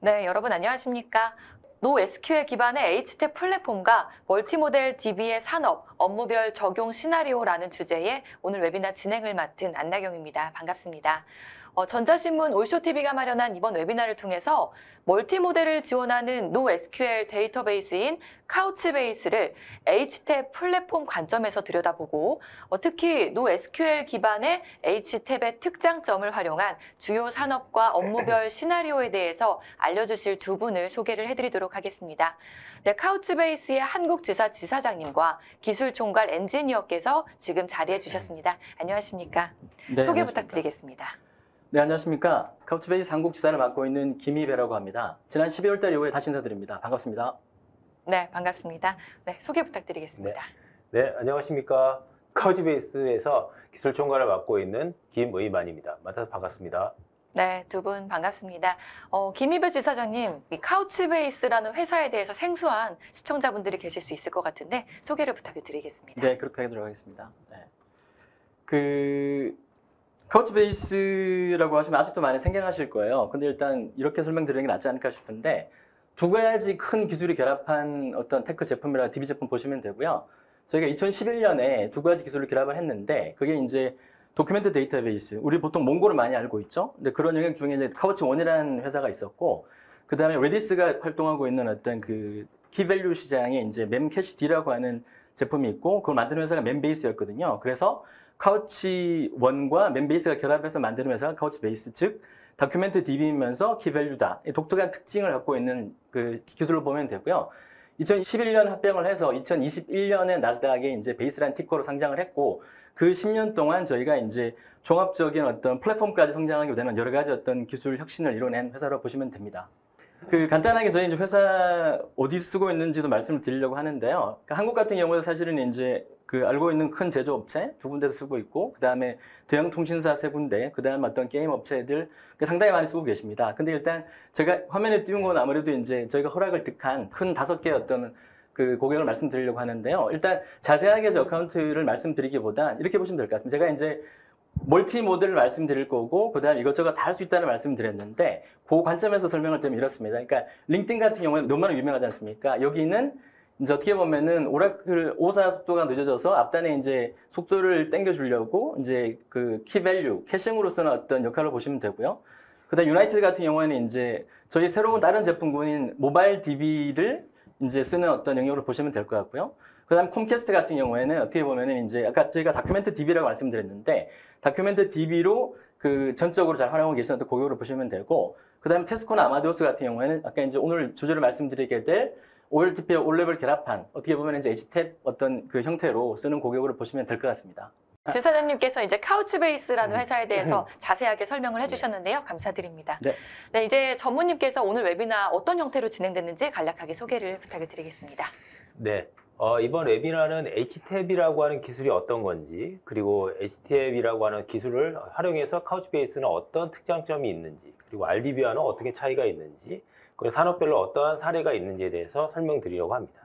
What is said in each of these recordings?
네, 여러분 안녕하십니까? 노SQL 기반의 H탭 플랫폼과 멀티모델 DB의 산업, 업무별 적용 시나리오라는 주제의 오늘 웨비나 진행을 맡은 안나경입니다. 반갑습니다. 어, 전자신문 올쇼TV가 마련한 이번 웨비나를 통해서 멀티모델을 지원하는 NoSQL 데이터베이스인 카우치베이스를 H탭 플랫폼 관점에서 들여다보고 어, 특히 NoSQL 기반의 H탭의 특장점을 활용한 주요 산업과 업무별 시나리오에 대해서 알려주실 두 분을 소개를 해드리도록 하겠습니다. 네, 카우치베이스의 한국지사 지사장님과 기술총괄 엔지니어께서 지금 자리해 주셨습니다. 안녕하십니까? 네, 소개 안녕하십니까? 부탁드리겠습니다. 네, 안녕하십니까. 카우치베이 상국지사를 맡고 있는 김희배라고 합니다. 지난 12월 달 이후에 다시 인사드립니다. 반갑습니다. 네, 반갑습니다. 네, 소개 부탁드리겠습니다. 네, 네 안녕하십니까. 카우치베이스에서 기술총괄을 맡고 있는 김의만입니다. 만아서 반갑습니다. 네, 두 분 반갑습니다. 어, 김희배 지사장님, 이 카우치베이스라는 회사에 대해서 생소한 시청자분들이 계실 수 있을 것 같은데 소개를 부탁드리겠습니다. 네, 그렇게 하도록 하겠습니다. 네. 그 카우치베이스라고 하시면 아직도 많이 생각하실 거예요. 근데 일단 이렇게 설명드리는 게 낫지 않을까 싶은데 두 가지 큰 기술이 결합한 어떤 테크 제품이라 DB 제품 보시면 되고요. 저희가 2011년에 두 가지 기술을 결합을 했는데 그게 이제 도큐멘트 데이터베이스, 우리 보통 몽골을 많이 알고 있죠. 근데 그런 영역 중에 이제 카우치 원이라는 회사가 있었고 그 다음에 레디스가 활동하고 있는 어떤 그 키밸류 시장에 이제 맴캐시 D라고 하는 제품이 있고 그걸 만드는 회사가 맴베이스였거든요. 그래서 카우치 원과 맨베이스가 결합해서 만드는 회사가 카우치 베이스, 즉 다큐멘트 DB이면서 키밸류다. 독특한 특징을 갖고 있는 그 기술로 보면 되고요. 2011년 합병을 해서 2021년에 나스닥에 이제 베이스라인 티커로 상장을 했고 그 10년 동안 저희가 이제 종합적인 어떤 플랫폼까지 성장하게 되는 여러 가지 어떤 기술 혁신을 이뤄낸 회사로 보시면 됩니다. 그 간단하게 저희 이제 회사 어디 쓰고 있는지도 말씀을 드리려고 하는데요. 그러니까 한국 같은 경우에 사실은 이제 그 알고 있는 큰 제조업체 두 군데 서 쓰고 있고 그 다음에 대형 통신사 세 군데 그 다음에 어떤 게임 업체들 상당히 많이 쓰고 계십니다. 근데 일단 제가 화면에 띄운 건 아무래도 이제 저희가 허락을 득한 큰 다섯 개 어떤 그 고객을 말씀드리려고 하는데요. 일단 자세하게 저 어카운트를 말씀드리기보다 이렇게 보시면 될 것 같습니다. 제가 이제 멀티 모델을 말씀드릴 거고 그다음 이것저것 다 할 수 있다는 말씀드렸는데 그 관점에서 설명을 좀 이렇습니다. 그러니까 링크드 같은 경우는 너무나 유명하지 않습니까? 여기는 이제 어떻게 보면은 오라클 오사 속도가 늦어져서 앞단에 이제 속도를 땡겨주려고 이제 그 키밸류 캐싱으로 쓰는 어떤 역할을 보시면 되고요. 그다음 유나이티드 같은 경우에는 이제 저희 새로운 다른 제품군인 모바일 DB를 이제 쓰는 어떤 영역으로 보시면 될 것 같고요. 그다음 콤캐스트 같은 경우에는 어떻게 보면은 이제 아까 저희가 다큐멘트 DB라고 말씀드렸는데 다큐멘트 DB로 그 전적으로 잘 활용하고 계시는 고교를 보시면 되고 그 다음에 테스코나 아마데우스 같은 경우에는 아까 이제 오늘 주제를 말씀드리게 될 OLTP의 올레벨 결합판 어떻게 보면 이제 HTEP 어떤 그 형태로 쓰는 고객으로 보시면 될 것 같습니다. 지사장님께서 이제 카우치베이스라는 음. 회사에 대해서 음. 자세하게 설명을 네. 해주셨는데요. 감사드립니다. 네. 네, 이제 전무님께서 오늘 웨비나 어떤 형태로 진행됐는지 간략하게 소개를 부탁드리겠습니다. 네, 어, 이번 웹이라는 HTAB이라고 하는 기술이 어떤 건지 그리고 HTAB이라고 하는 기술을 활용해서 카우치베이스는 어떤 특장점이 있는지 그리고 RDB와는 어떻게 차이가 있는지 그리고 산업별로 어떠한 사례가 있는지에 대해서 설명드리려고 합니다.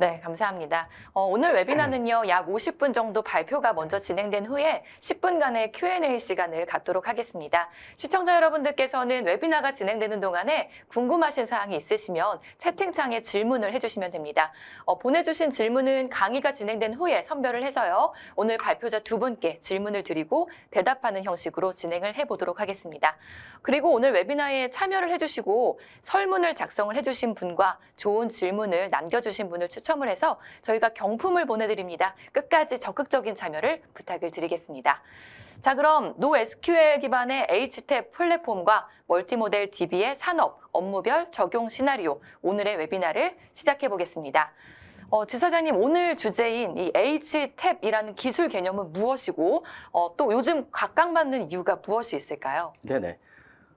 네, 감사합니다. 어, 오늘 웨비나는요, 약 50분 정도 발표가 먼저 진행된 후에 10분간의 Q&A 시간을 갖도록 하겠습니다. 시청자 여러분들께서는 웨비나가 진행되는 동안에 궁금하신 사항이 있으시면 채팅창에 질문을 해주시면 됩니다. 어, 보내주신 질문은 강의가 진행된 후에 선별을 해서요, 오늘 발표자 두 분께 질문을 드리고 대답하는 형식으로 진행을 해보도록 하겠습니다. 그리고 오늘 웨비나에 참여를 해주시고 설문을 작성을 해주신 분과 좋은 질문을 남겨주신 분을 추천 추첨을 해서 저희가 경품을 보내드립니다. 끝까지 적극적인 참여를 부탁을 드리겠습니다. 자 그럼 NoSQL 기반의 HTEP 플랫폼과 멀티모델 DB의 산업, 업무별 적용 시나리오 오늘의 웨비나를 시작해 보겠습니다. 어, 지사장님 오늘 주제인 이 HTEP이라는 기술 개념은 무엇이고 어, 또 요즘 각광받는 이유가 무엇이 있을까요? 네네.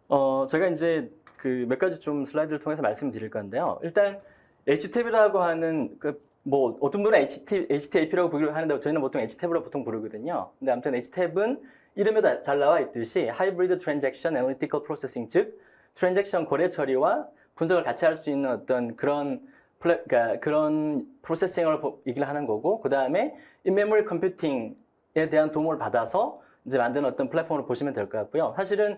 어, 제가 이제 그몇 가지 좀 슬라이드를 통해서 말씀드릴 건데요. 일단 H탭이라고 하는 그 뭐 어떤 분은 HT, HTAP라고 부르기로 하는데 저희는 보통 h t a p 으로 보통 부르거든요. 근데 아무튼 h t a p 은 이름에 잘 나와 있듯이 하이브리드 트랜잭션 애널리티컬 프로세싱 즉 트랜잭션 거래 처리와 분석을 같이 할 수 있는 어떤 그런 플레, 그러니까 그런 프로세싱을 얘기를 하는 거고 그 다음에 인메모리 컴퓨팅에 대한 도움을 받아서 이제 만든 어떤 플랫폼을 보시면 될 것 같고요. 사실은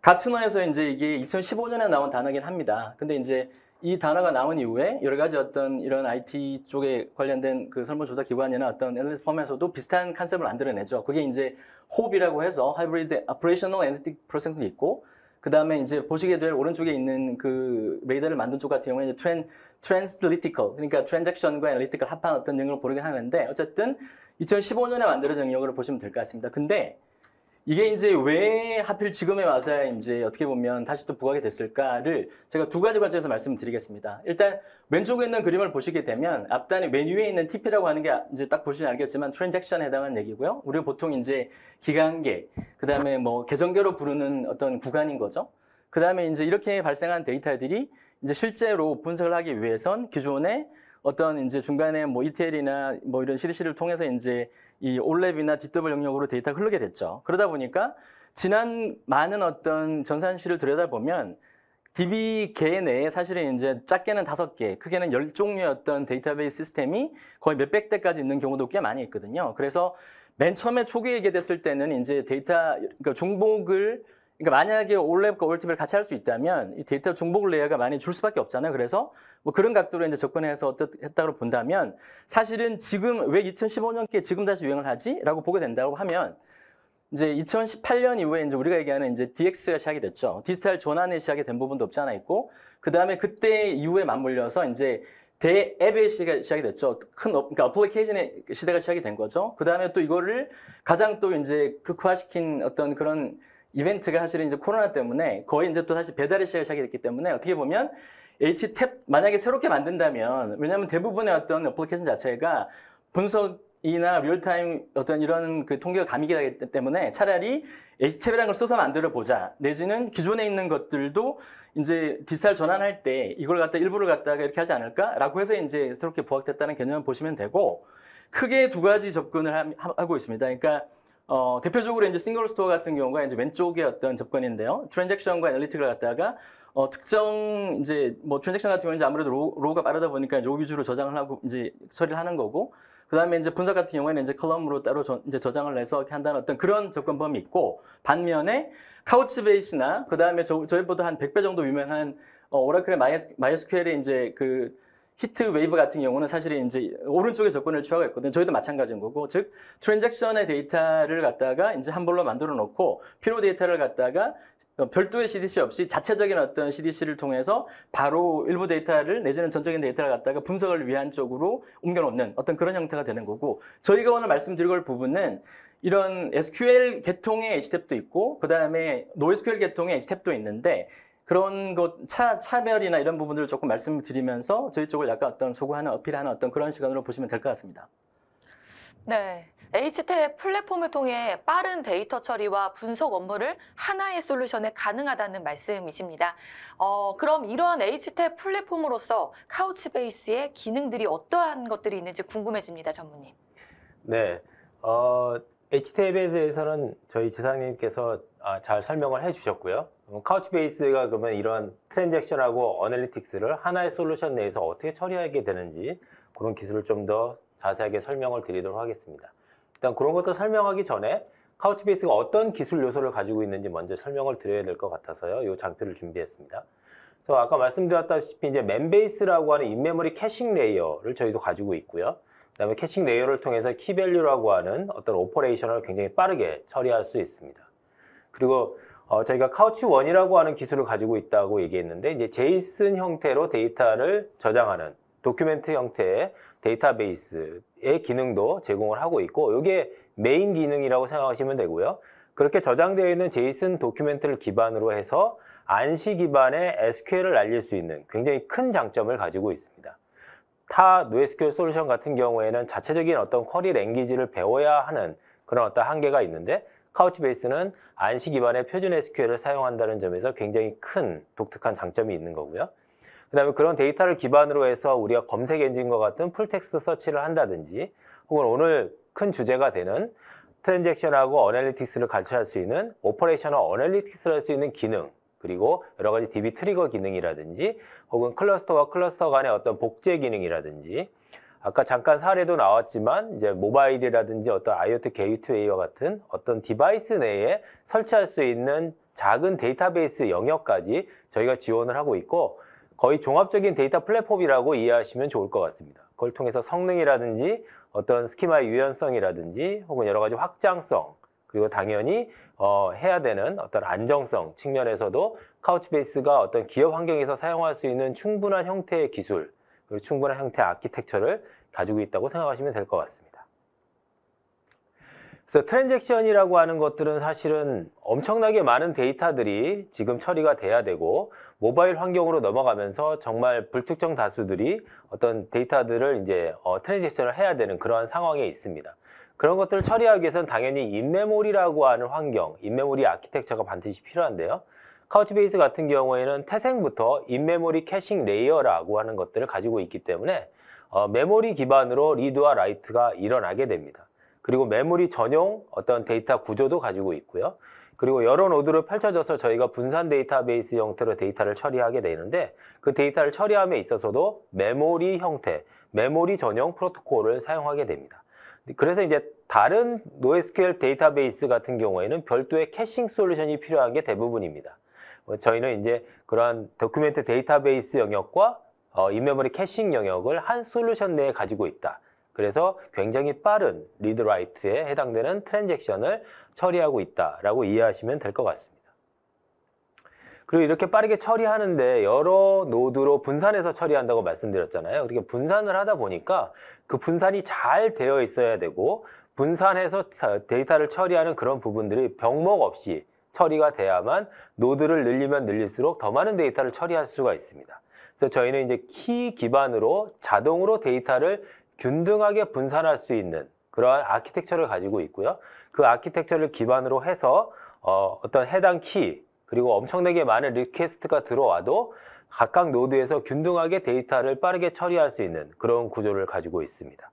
가츠너에서 이제 이게 2015년에 나온 단어긴 합니다. 근데 이제 이 단어가 나온 이후에 여러 가지 어떤 이런 IT 쪽에 관련된 그 설문조사 기관이나 어떤 애널리스 펌에서도 비슷한 컨셉을 만들어내죠. 그게 이제 호흡이라고 해서 Hybrid r o p e a 하이브리드 오퍼레이셔널 애널리틱 프로세스도 있고 그 다음에 이제 보시게 될 오른쪽에 있는 그 레이더를 만든 쪽 같은 경우에는 트랜, 트랜슬리티컬 그러니까 트랜잭션과 애널리티컬 합한 어떤 영역을 보르게 하는데 어쨌든 2015년에 만들어진 영역으로 보시면 될 것 같습니다. 근데 이게 이제 왜 하필 지금에 와서 이제 어떻게 보면 다시 또 부각이 됐을까를 제가 두 가지 관점에서 말씀드리겠습니다. 일단 왼쪽에 있는 그림을 보시게 되면 앞단에 메뉴에 있는 TP라고 하는 게 이제 딱 보시면 알겠지만 트랜잭션에 해당하는 얘기고요. 우리가 보통 이제 기간계, 그 다음에 뭐 계정계로 부르는 어떤 구간인 거죠. 그 다음에 이제 이렇게 발생한 데이터들이 이제 실제로 분석을 하기 위해선 기존에 어떤 이제 중간에 뭐 ETL이나 뭐 이런 CDC를 통해서 이제 이 올랩이나 DW 영역으로 데이터 흐르게 됐죠. 그러다 보니까 지난 많은 어떤 전산실을 들여다보면 d b 개 내에 사실은 이제 작게는 다섯 개, 크게는 열종류의 어떤 데이터베이스 시스템이 거의 몇백 대까지 있는 경우도 꽤 많이 있거든요. 그래서 맨 처음에 초기에 얘기됐을 때는 이제 데이터, 그러니까 중복을 그러니까 만약에 올랩과 그 올팁을 같이 할 수 있다면 이 데이터 중복 레이어가 많이 줄 수밖에 없잖아요. 그래서 뭐 그런 각도로 이제 접근해서 어떻했다고 본다면 사실은 지금 왜 2015년께 지금 다시 유행을 하지?라고 보게 된다고 하면 이제 2018년 이후에 이제 우리가 얘기하는 이제 DX가 시작이 됐죠. 디지털 전환이 시작이 된 부분도 없지 않아 있고 그 다음에 그때 이후에 맞물려서 이제 대앱의 시대가 시작이 됐죠. 큰 어, 그러니까 어플리케이션의 시대가 시작이 된 거죠. 그 다음에 또 이거를 가장 또 이제 극화시킨 어떤 그런 이벤트가 사실은 이제 코로나 때문에 거의 이제 또 사실 배달의 시작이 시작됐기 때문에 어떻게 보면 H탭 만약에 새롭게 만든다면 왜냐하면 대부분의 어떤 어플리케이션 자체가 분석이나 리얼타임 어떤 이런 그 통계가 감이기 때문에 차라리 H탭이라는 걸 써서 만들어 보자 내지는 기존에 있는 것들도 이제 디지털 전환할 때 이걸 갖다 일부를 갖다가 이렇게 하지 않을까라고 해서 이제 새롭게 부각됐다는 개념을 보시면 되고 크게 두 가지 접근을 하고 있습니다. 그러니까 어, 대표적으로 이제 싱글 스토어 같은 경우가 이제 왼쪽의 어떤 접근인데요. 트랜잭션과 애널리틱을 갖다가 어, 특정 이제 뭐 트랜잭션 같은 경우는 아무래도 로, 가 빠르다 보니까 로 위주로 저장을 하고 이제 처리를 하는 거고 그다음에 이제 분석 같은 경우에는 이제 컬럼으로 따로 저, 이제 저장을 해서 이렇게 한다는 어떤 그런 접근범이 있고 반면에 카우치베이스나 그다음에 저, 희보다한 100배 정도 유명한 어, 오라클의 마이스, 마이스QL의 이제 그 히트 웨이브 같은 경우는 사실은 이제 오른쪽에 접근을 취하고 있거든요. 저희도 마찬가지인 거고, 즉 트랜잭션의 데이터를 갖다가 이제 한 볼로 만들어 놓고 필요 데이터를 갖다가 어, 별도의 CDC 없이 자체적인 어떤 CDC를 통해서 바로 일부 데이터를 내지는 전적인 데이터를 갖다가 분석을 위한 쪽으로 옮겨놓는 어떤 그런 형태가 되는 거고 저희가 오늘 말씀드릴 걸 부분은 이런 SQL 계통의 H탭도 t 있고 그 다음에 NoSQL 계통의 H탭도 t 있는데 그런 것 차, 차별이나 이런 부분들을 조금 말씀드리면서 저희 쪽을 약간 어떤 소구하는 어필하는 어떤 그런 시간으로 보시면 될 것 같습니다. 네. HTEP 플랫폼을 통해 빠른 데이터 처리와 분석 업무를 하나의 솔루션에 가능하다는 말씀이십니다. 어, 그럼 이러한 h t e 플랫폼으로서 카우치베이스의 기능들이 어떠한 것들이 있는지 궁금해집니다, 전무님. 네. 어, h t e 에 대해서는 저희 지사님께서 아, 잘 설명을 해 주셨고요. 음, 카우치베이스가 그러면 이런 트랜잭션하고 어널리틱스를 하나의 솔루션 내에서 어떻게 처리하게 되는지 그런 기술을 좀 더 자세하게 설명을 드리도록 하겠습니다. 일단 그런 것도 설명하기 전에 카우치베이스가 어떤 기술 요소를 가지고 있는지 먼저 설명을 드려야 될 것 같아서요. 이 장표를 준비했습니다. 그래서 아까 말씀드렸다시피 이제 멤베이스라고 하는 인메모리 캐싱 레이어를 저희도 가지고 있고요. 그다음에 캐싱 레이어를 통해서 키밸류라고 하는 어떤 오퍼레이션을 굉장히 빠르게 처리할 수 있습니다. 그리고 어, 저희가 카우치 원이라고 하는 기술을 가지고 있다고 얘기했는데 이제 제이슨 형태로 데이터를 저장하는 도큐멘트 형태의 데이터베이스의 기능도 제공을 하고 있고 이게 메인 기능이라고 생각하시면 되고요. 그렇게 저장되어 있는 제이슨 도큐멘트를 기반으로 해서 안시 기반의 SQL을 알릴 수 있는 굉장히 큰 장점을 가지고 있습니다. 타 NoSQL 솔루션 같은 경우에는 자체적인 어떤 쿼리 랭귀지를 배워야 하는 그런 어떤 한계가 있는데 카우치베이스는 안식 기반의 표준 SQL을 사용한다는 점에서 굉장히 큰 독특한 장점이 있는 거고요. 그 다음에 그런 데이터를 기반으로 해서 우리가 검색 엔진과 같은 풀텍스트 서치를 한다든지 혹은 오늘 큰 주제가 되는 트랜잭션하고 어널리틱스를 같이 할 수 있는 오퍼레이션널 어널리틱스를 할 수 있는 기능 그리고 여러 가지 DB 트리거 기능이라든지 혹은 클러스터와 클러스터 간의 어떤 복제 기능이라든지 아까 잠깐 사례도 나왔지만 이제 모바일이라든지 어떤 IoT 게이트웨이와 같은 어떤 디바이스 내에 설치할 수 있는 작은 데이터베이스 영역까지 저희가 지원을 하고 있고 거의 종합적인 데이터 플랫폼이라고 이해하시면 좋을 것 같습니다. 그걸 통해서 성능이라든지 어떤 스키마의 유연성이라든지 혹은 여러 가지 확장성 그리고 당연히 어, 해야 되는 어떤 안정성 측면에서도 카우치베이스가 어떤 기업 환경에서 사용할 수 있는 충분한 형태의 기술 그리고 충분한 형태의 아키텍처를 가지고 있다고 생각하시면 될 것 같습니다. 그래서 트랜잭션이라고 하는 것들은 사실은 엄청나게 많은 데이터들이 지금 처리가 돼야 되고 모바일 환경으로 넘어가면서 정말 불특정 다수들이 어떤 데이터들을 이제 어, 트랜잭션을 해야 되는 그러한 상황에 있습니다. 그런 것들을 처리하기 위해서는 당연히 인메모리라고 하는 환경, 인메모리 아키텍처가 반드시 필요한데요. 카우치베이스 같은 경우에는 태생부터 인메모리 캐싱 레이어라고 하는 것들을 가지고 있기 때문에 어, 메모리 기반으로 리드와 라이트가 일어나게 됩니다. 그리고 메모리 전용 어떤 데이터 구조도 가지고 있고요. 그리고 여러 노드로 펼쳐져서 저희가 분산 데이터베이스 형태로 데이터를 처리하게 되는데 그 데이터를 처리함에 있어서도 메모리 형태, 메모리 전용 프로토콜을 사용하게 됩니다. 그래서 이제 다른 노에스케 l 데이터베이스 같은 경우에는 별도의 캐싱 솔루션이 필요한 게 대부분입니다. 저희는 이제 그러한 도큐멘트 데이터베이스 영역과 어, 인메모리 캐싱 영역을 한 솔루션 내에 가지고 있다. 그래서 굉장히 빠른 리드 라이트에 해당되는 트랜잭션을 처리하고 있다라고 이해하시면 될 것 같습니다. 그리고 이렇게 빠르게 처리하는데 여러 노드로 분산해서 처리한다고 말씀드렸잖아요. 그렇게 분산을 하다 보니까 그 분산이 잘 되어 있어야 되고 분산해서 데이터를 처리하는 그런 부분들이 병목 없이 처리가 돼야만 노드를 늘리면 늘릴수록 더 많은 데이터를 처리할 수가 있습니다. 그래서 저희는 이제 키 기반으로 자동으로 데이터를 균등하게 분산할 수 있는 그러한 아키텍처를 가지고 있고요. 그 아키텍처를 기반으로 해서 어, 어떤 해당 키 그리고 엄청나게 많은 리퀘스트가 들어와도 각각 노드에서 균등하게 데이터를 빠르게 처리할 수 있는 그런 구조를 가지고 있습니다.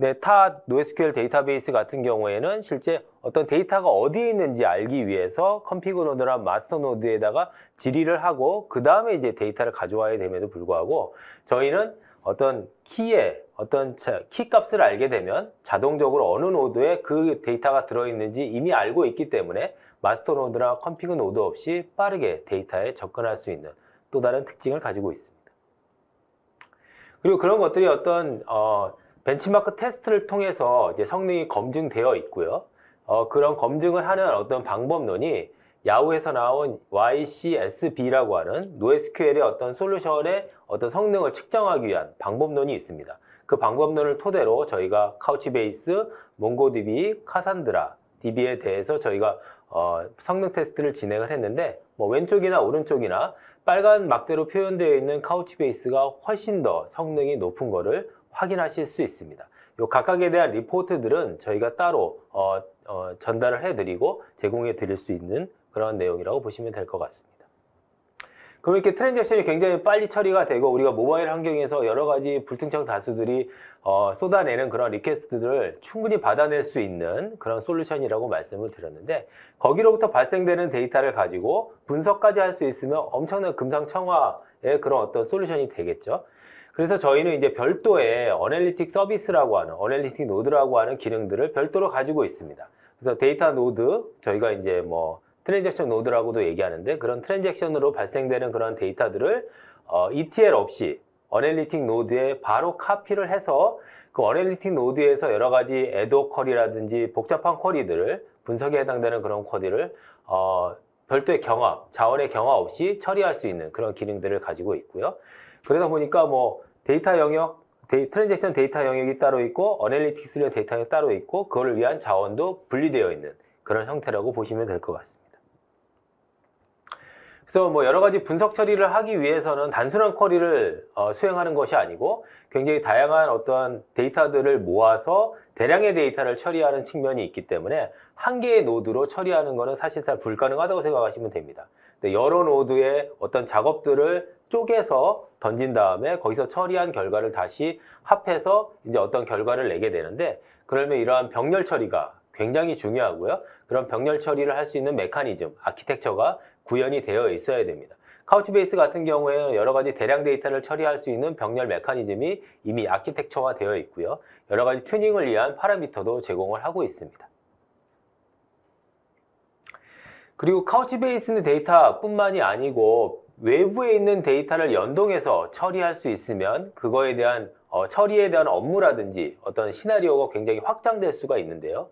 근타 NoSQL 데이터베이스 같은 경우에는 실제 어떤 데이터가 어디에 있는지 알기 위해서 컴피그 노드나 마스터 노드에다가 질의를 하고 그 다음에 이제 데이터를 가져와야 됨에도 불구하고 저희는 어떤 키에 어떤 키 값을 알게 되면 자동적으로 어느 노드에 그 데이터가 들어있는지 이미 알고 있기 때문에 마스터 노드나 컴피그 노드 없이 빠르게 데이터에 접근할 수 있는 또 다른 특징을 가지고 있습니다. 그리고 그런 것들이 어떤 어, 벤치마크 테스트를 통해서 이제 성능이 검증되어 있고요. 어, 그런 검증을 하는 어떤 방법론이 야후에서 나온 YCSB라고 하는 NoSQL의 어떤 솔루션의 어떤 성능을 측정하기 위한 방법론이 있습니다. 그 방법론을 토대로 저희가 카우치베이스, 몽고DB, 카산드라 DB에 대해서 저희가 어, 성능 테스트를 진행을 했는데 뭐 왼쪽이나 오른쪽이나 빨간 막대로 표현되어 있는 카우치베이스가 훨씬 더 성능이 높은 것을 확인하실 수 있습니다. 요 각각에 대한 리포트들은 저희가 따로 어, 어, 전달을 해드리고 제공해 드릴 수 있는 그런 내용이라고 보시면 될 것 같습니다. 그럼 이렇게 트랜잭션이 굉장히 빨리 처리가 되고 우리가 모바일 환경에서 여러 가지 불특정 다수들이 어, 쏟아내는 그런 리퀘스트들을 충분히 받아낼 수 있는 그런 솔루션이라고 말씀을 드렸는데 거기로부터 발생되는 데이터를 가지고 분석까지 할 수 있으면 엄청난 금상첨화의 그런 어떤 솔루션이 되겠죠. 그래서 저희는 이제 별도의 어널리틱 서비스라고 하는 어널리틱 노드라고 하는 기능들을 별도로 가지고 있습니다. 그래서 데이터 노드 저희가 이제 뭐 트랜잭션 노드라고도 얘기하는데 그런 트랜잭션으로 발생되는 그런 데이터들을 어, ETL 없이 어널리틱 노드에 바로 카피를 해서 그 어널리틱 노드에서 여러 가지 애도 쿼리라든지 복잡한 쿼리들을 분석에 해당되는 그런 쿼리를 어, 별도의 경합, 자원의 경합 없이 처리할 수 있는 그런 기능들을 가지고 있고요. 그러다 보니까 뭐 데이터 영역, 데이, 트랜잭션 데이터 영역이 따로 있고 어널리틱스류 데이터 영역 따로 있고 그거를 위한 자원도 분리되어 있는 그런 형태라고 보시면 될 것 같습니다. 그래서 뭐 여러 가지 분석 처리를 하기 위해서는 단순한 쿼리를 어, 수행하는 것이 아니고 굉장히 다양한 어떤 데이터들을 모아서 대량의 데이터를 처리하는 측면이 있기 때문에 한 개의 노드로 처리하는 것은 사실상 불가능하다고 생각하시면 됩니다. 여러 노드의 어떤 작업들을 쪼개서 던진 다음에 거기서 처리한 결과를 다시 합해서 이제 어떤 결과를 내게 되는데 그러면 이러한 병렬 처리가 굉장히 중요하고요. 그런 병렬 처리를 할 수 있는 메커니즘, 아키텍처가 구현이 되어 있어야 됩니다. 카우치베이스 같은 경우에는 여러 가지 대량 데이터를 처리할 수 있는 병렬 메커니즘이 이미 아키텍처가 되어 있고요. 여러 가지 튜닝을 위한 파라미터도 제공을 하고 있습니다. 그리고 카우치베이스는 데이터뿐만이 아니고 외부에 있는 데이터를 연동해서 처리할 수 있으면 그거에 대한 어, 처리에 대한 업무라든지 어떤 시나리오가 굉장히 확장될 수가 있는데요.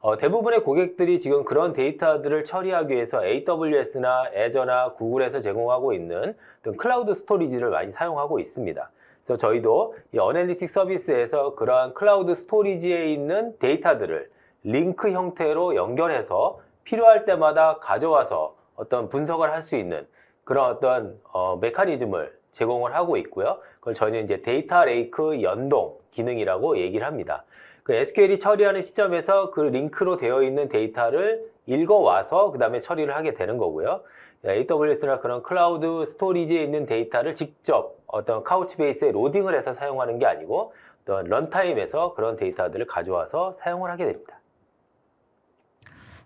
어, 대부분의 고객들이 지금 그런 데이터들을 처리하기 위해서 AWS나 a z u r e 나 구글에서 제공하고 있는 클라우드 스토리지를 많이 사용하고 있습니다. 그래서 저희도 이어 a n a y t i c 서비스에서 그러한 클라우드 스토리지에 있는 데이터들을 링크 형태로 연결해서 필요할 때마다 가져와서 어떤 분석을 할 수 있는 그런 어떤 어, 메커니즘을 제공을 하고 있고요. 그걸 저희는 이제 데이터 레이크 연동 기능이라고 얘기를 합니다. 그 SQL이 처리하는 시점에서 그 링크로 되어 있는 데이터를 읽어와서 그 다음에 처리를 하게 되는 거고요. 예, AWS나 그런 클라우드 스토리지에 있는 데이터를 직접 어떤 카우치베이스에 로딩을 해서 사용하는 게 아니고 어떤 런타임에서 그런 데이터들을 가져와서 사용을 하게 됩니다.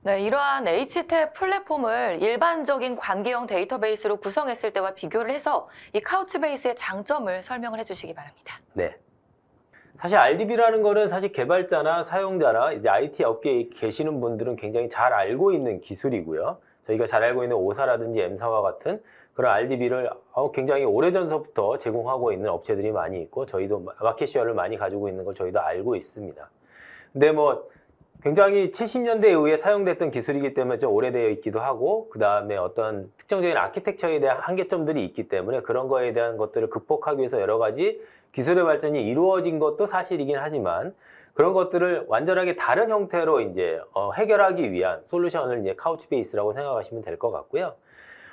네, 이러한 HTF 플랫폼을 일반적인 관계형 데이터베이스로 구성했을 때와 비교를 해서 이 카우치베이스의 장점을 설명을 해주시기 바랍니다. 네. 사실 RDB라는 거는 사실 개발자나 사용자나 이제 IT 업계에 계시는 분들은 굉장히 잘 알고 있는 기술이고요. 저희가 잘 알고 있는 오사라든지 M사와 같은 그런 RDB를 어, 굉장히 오래전서부터 제공하고 있는 업체들이 많이 있고 저희도 마켓 시어를 많이 가지고 있는 걸 저희도 알고 있습니다. 근데 뭐 굉장히 70년대에 의해 사용됐던 기술이기 때문에 좀 오래되어 있기도 하고 그 다음에 어떤 특정적인 아키텍처에 대한 한계점들이 있기 때문에 그런 거에 대한 것들을 극복하기 위해서 여러 가지 기술의 발전이 이루어진 것도 사실이긴 하지만 그런 것들을 완전하게 다른 형태로 이제 어, 해결하기 위한 솔루션을 이제 카우치 베이스라고 생각하시면 될 것 같고요.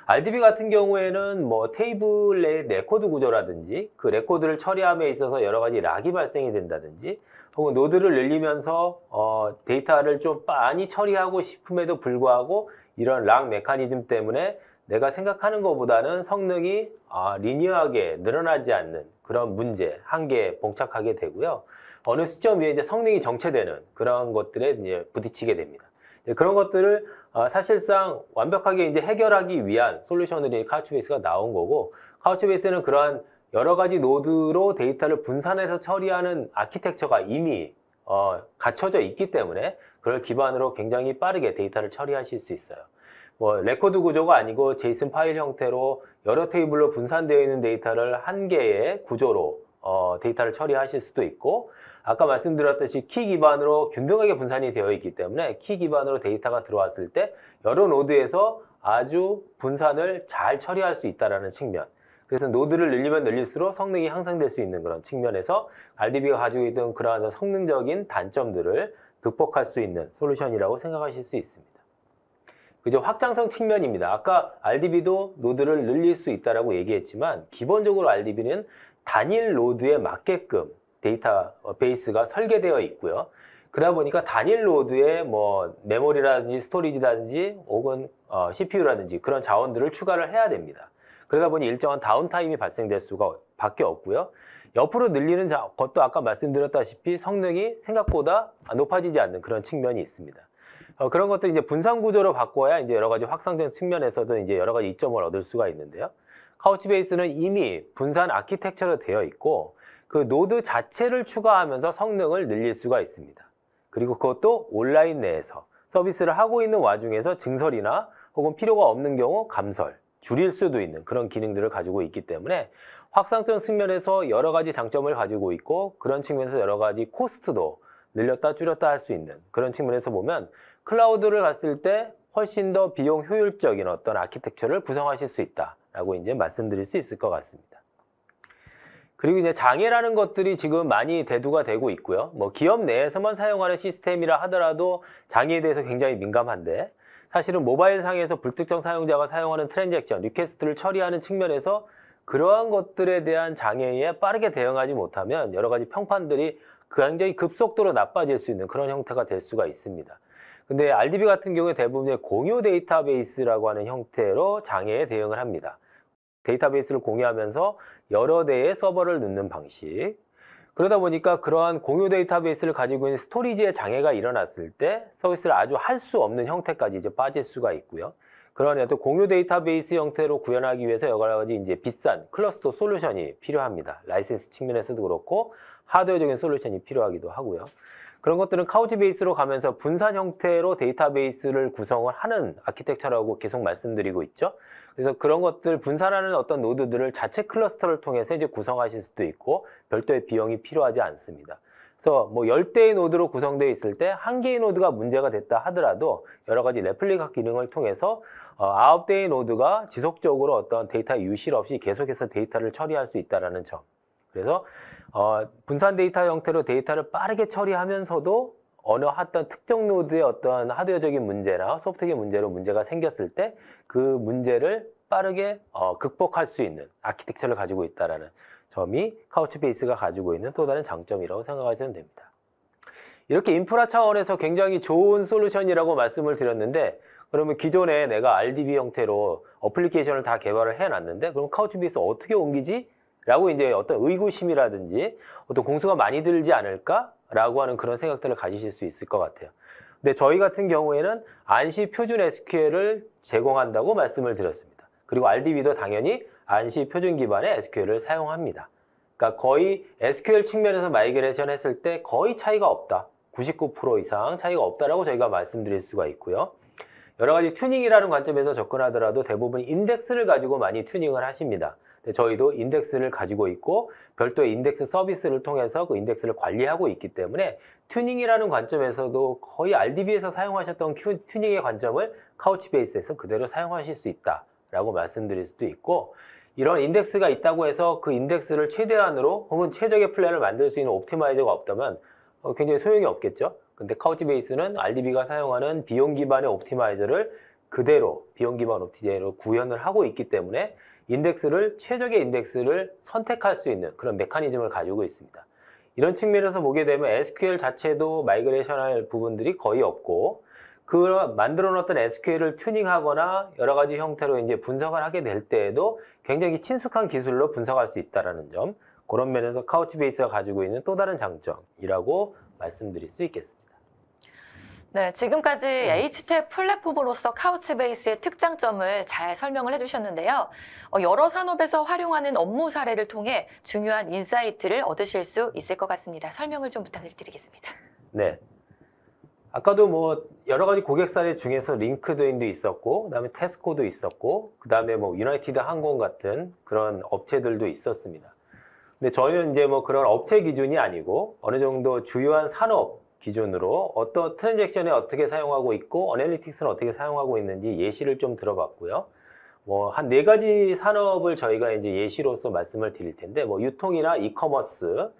RDB 같은 경우에는 뭐 테이블의 레코드 구조라든지 그 레코드를 처리함에 있어서 여러 가지 락이 발생이 된다든지 혹은 노드를 늘리면서 어, 데이터를 좀 많이 처리하고 싶음에도 불구하고 이런 락 메커니즘 때문에 내가 생각하는 것보다는 성능이 아, 리니어하게 늘어나지 않는 그런 문제, 한계에 봉착하게 되고요. 어느 시점 위에 이제 성능이 정체되는 그런 것들에 이제 부딪히게 됩니다. 그런 것들을 어, 사실상 완벽하게 이제 해결하기 위한 솔루션들이 카우치베이스가 나온 거고 카우치베이스는 그러한 여러 가지 노드로 데이터를 분산해서 처리하는 아키텍처가 이미 어, 갖춰져 있기 때문에 그걸 기반으로 굉장히 빠르게 데이터를 처리하실 수 있어요. 뭐 레코드 구조가 아니고 제이슨 파일 형태로 여러 테이블로 분산되어 있는 데이터를 한 개의 구조로 어, 데이터를 처리하실 수도 있고 아까 말씀드렸듯이 키 기반으로 균등하게 분산이 되어 있기 때문에 키 기반으로 데이터가 들어왔을 때 여러 노드에서 아주 분산을 잘 처리할 수 있다는 측면 그래서 노드를 늘리면 늘릴수록 성능이 향상될 수 있는 그런 측면에서 RDB가 가지고 있던 그러한 성능적인 단점들을 극복할 수 있는 솔루션이라고 생각하실 수 있습니다. 그죠 확장성 측면입니다. 아까 RDB도 노드를 늘릴 수 있다라고 얘기했지만 기본적으로 RDB는 단일 노드에 맞게끔 데이터 베이스가 설계되어 있고요. 그러다 보니까 단일 노드에 뭐 메모리라든지 스토리지라든지 혹은 어, CPU라든지 그런 자원들을 추가를 해야 됩니다. 그러다 보니 일정한 다운타임이 발생될 수가 밖에 없고요. 옆으로 늘리는 것도 아까 말씀드렸다시피 성능이 생각보다 높아지지 않는 그런 측면이 있습니다. 어, 그런 것들 이제 분산 구조로 바꿔야 이제 여러 가지 확산된 측면에서도 이제 여러 가지 이점을 얻을 수가 있는데요. 카우치베이스는 이미 분산 아키텍처로 되어 있고 그 노드 자체를 추가하면서 성능을 늘릴 수가 있습니다. 그리고 그것도 온라인 내에서 서비스를 하고 있는 와중에서 증설이나 혹은 필요가 없는 경우 감설 줄일 수도 있는 그런 기능들을 가지고 있기 때문에 확산성 측면에서 여러 가지 장점을 가지고 있고 그런 측면에서 여러 가지 코스트도 늘렸다 줄였다 할 수 있는 그런 측면에서 보면 클라우드를 갔을 때 훨씬 더 비용 효율적인 어떤 아키텍처를 구성하실 수 있다라고 이제 말씀드릴 수 있을 것 같습니다. 그리고 이제 장애라는 것들이 지금 많이 대두가 되고 있고요. 뭐 기업 내에서만 사용하는 시스템이라 하더라도 장애에 대해서 굉장히 민감한데 사실은 모바일 상에서 불특정 사용자가 사용하는 트랜잭션, 리퀘스트를 처리하는 측면에서 그러한 것들에 대한 장애에 빠르게 대응하지 못하면 여러 가지 평판들이 굉장히 급속도로 나빠질 수 있는 그런 형태가 될 수가 있습니다. 근데 RDB 같은 경우에 대부분의 공유 데이터베이스라고 하는 형태로 장애에 대응을 합니다. 데이터베이스를 공유하면서 여러 대의 서버를 넣는 방식, 그러다 보니까 그러한 공유 데이터베이스를 가지고 있는 스토리지의 장애가 일어났을 때 서비스를 아주 할 수 없는 형태까지 이제 빠질 수가 있고요. 그러한 어떤 공유 데이터베이스 형태로 구현하기 위해서 여러 가지 이제 비싼 클러스터 솔루션이 필요합니다. 라이센스 측면에서도 그렇고 하드웨어적인 솔루션이 필요하기도 하고요. 그런 것들은 카우치 베이스로 가면서 분산 형태로 데이터베이스를 구성을 하는 아키텍처라고 계속 말씀드리고 있죠. 그래서 그런 것들 분산하는 어떤 노드들을 자체 클러스터를 통해서 이제 구성하실 수도 있고 별도의 비용이 필요하지 않습니다. 그래서 뭐 10대의 노드로 구성되어 있을 때 한 개의 노드가 문제가 됐다 하더라도 여러 가지 레플리카 기능을 통해서 어, 아홉 대의 노드가 지속적으로 어떤 데이터 유실 없이 계속해서 데이터를 처리할 수 있다는 점. 그래서 어, 분산 데이터 형태로 데이터를 빠르게 처리하면서도 어느 어떤 특정 노드의 어떠한 하드웨어적인 문제나 소프트웨어 문제로 문제가 생겼을 때 그 문제를 빠르게 어, 극복할 수 있는 아키텍처를 가지고 있다라는 점이 카우치베이스가 가지고 있는 또 다른 장점이라고 생각하시면 됩니다. 이렇게 인프라 차원에서 굉장히 좋은 솔루션이라고 말씀을 드렸는데 그러면 기존에 내가 RDB 형태로 어플리케이션을 다 개발을 해놨는데 그럼 카우치베이스 어떻게 옮기지? 라고 이제 어떤 의구심이라든지 어떤 공수가 많이 들지 않을까? 라고 하는 그런 생각들을 가지실 수 있을 것 같아요. 근데 저희 같은 경우에는 안시 표준 SQL을 제공한다고 말씀을 드렸습니다. 그리고 RDB도 당연히 안시 표준 기반의 SQL을 사용합니다. 그러니까 거의 SQL 측면에서 마이그레이션 했을 때 거의 차이가 없다. 99% 이상 차이가 없다라고 저희가 말씀드릴 수가 있고요. 여러 가지 튜닝이라는 관점에서 접근하더라도 대부분 인덱스를 가지고 많이 튜닝을 하십니다. 네, 저희도 인덱스를 가지고 있고 별도의 인덱스 서비스를 통해서 그 인덱스를 관리하고 있기 때문에 튜닝이라는 관점에서도 거의 RDB에서 사용하셨던 튜닝의 관점을 카우치베이스에서 그대로 사용하실 수 있다라고 말씀드릴 수도 있고 이런 인덱스가 있다고 해서 그 인덱스를 최대한으로 혹은 최적의 플랜을 만들 수 있는 옵티마이저가 없다면 어, 굉장히 소용이 없겠죠. 근데 카우치베이스는 RDB가 사용하는 비용 기반의 옵티마이저를 그대로 비용 기반 옵티마이저로 구현을 하고 있기 때문에 인덱스를 최적의 인덱스를 선택할 수 있는 그런 메커니즘을 가지고 있습니다. 이런 측면에서 보게 되면 SQL 자체도 마이그레이션할 부분들이 거의 없고 그 만들어 놓았던 SQL을 튜닝하거나 여러 가지 형태로 이제 분석을 하게 될 때에도 굉장히 친숙한 기술로 분석할 수있다는점 그런 면에서 카우치베이스가 가지고 있는 또 다른 장점이라고 말씀드릴 수 있겠습니다. 네, 지금까지 네. H탭 플랫폼으로서 카우치베이스의 특장점을 잘 설명을 해주셨는데요. 어, 여러 산업에서 활용하는 업무 사례를 통해 중요한 인사이트를 얻으실 수 있을 것 같습니다. 설명을 좀 부탁드리겠습니다. 네. 아까도 뭐 여러 가지 고객 사례 중에서 링크드인도 있었고, 그다음에 테스코도 있었고, 그다음에 뭐 유나이티드 항공 같은 그런 업체들도 있었습니다. 근데 저희는 이제 뭐 그런 업체 기준이 아니고 어느 정도 주요한 산업 기준으로 어떤 트랜잭션에 어떻게 사용하고 있고 어널리틱스는 어떻게 사용하고 있는지 예시를 좀 들어봤고요. 뭐 한 네 가지 산업을 저희가 이제 예시로서 말씀을 드릴 텐데 뭐 유통이나 이커머스,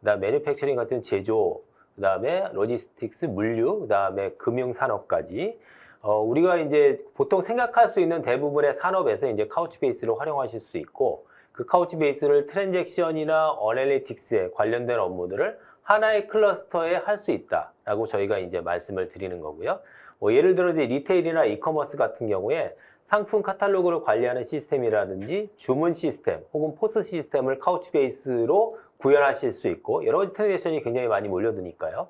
그다음 매뉴팩처링 같은 제조, 그다음에 로지스틱스, 물류, 그다음에 금융 산업까지 어, 우리가 이제 보통 생각할 수 있는 대부분의 산업에서 이제 카우치베이스를 활용하실 수 있고 그 카우치베이스를 트랜잭션이나 어널리틱스에 관련된 업무들을 하나의 클러스터에 할 수 있다라고 저희가 이제 말씀을 드리는 거고요. 뭐 예를 들어 이제 리테일이나 이커머스 같은 경우에 상품 카탈로그를 관리하는 시스템이라든지 주문 시스템 혹은 포스 시스템을 카우치 베이스로 구현하실 수 있고 여러 가지 트랜지션이 굉장히 많이 몰려드니까요.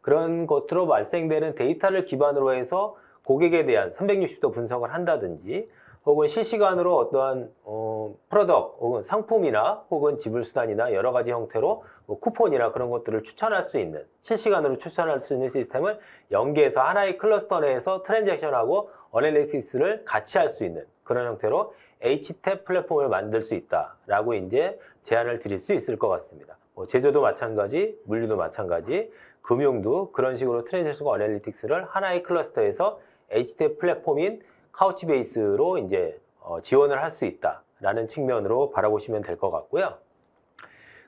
그런 것으로 발생되는 데이터를 기반으로 해서 고객에 대한 360도 분석을 한다든지 혹은 실시간으로 어떠한 어, 프로덕 혹은 상품이나 혹은 지불수단이나 여러 가지 형태로 뭐 쿠폰이나 그런 것들을 추천할 수 있는 실시간으로 추천할 수 있는 시스템을 연계해서 하나의 클러스터 내에서 트랜잭션하고 어널리티스를 같이 할 수 있는 그런 형태로 H탭 플랫폼을 만들 수 있다라고 이제 제안을 드릴 수 있을 것 같습니다. 뭐 제조도 마찬가지, 물류도 마찬가지, 금융도 그런 식으로 트랜잭션과 어널리틱스를 하나의 클러스터에서 H탭 플랫폼인 파우치 베이스로 이제 어, 지원을 할 수 있다라는 측면으로 바라보시면 될 것 같고요.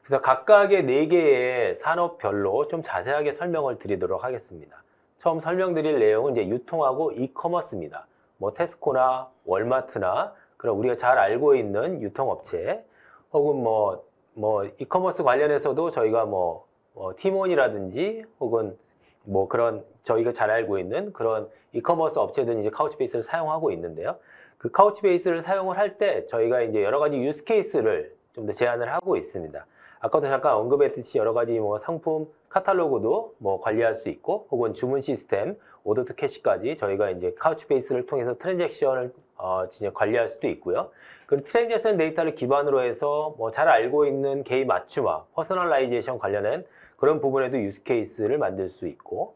그래서 각각의 4개의 산업별로 좀 자세하게 설명을 드리도록 하겠습니다. 처음 설명드릴 내용은 이제 유통하고 이커머스입니다. 뭐 테스코나 월마트나 그런 우리가 잘 알고 있는 유통업체 혹은 뭐, 뭐 이커머스 관련해서도 저희가 뭐, 뭐 티몬이라든지 혹은 뭐 그런 저희가 잘 알고 있는 그런 이커머스 업체는 이제 카우치베이스를 사용하고 있는데요. 그 카우치베이스를 사용을 할 때 저희가 이제 여러 가지 유스 케이스를 좀 더 제안을 하고 있습니다. 아까도 잠깐 언급했듯이 여러 가지 뭐 상품 카탈로그도 뭐 관리할 수 있고 혹은 주문 시스템, 오더 투 캐시까지 저희가 이제 카우치베이스를 통해서 트랜잭션을 어, 진짜 관리할 수도 있고요. 그 트랜잭션 데이터를 기반으로 해서 뭐 잘 알고 있는 개인 맞춤화, 퍼스널라이제이션 관련된 그런 부분에도 유스케이스를 만들 수 있고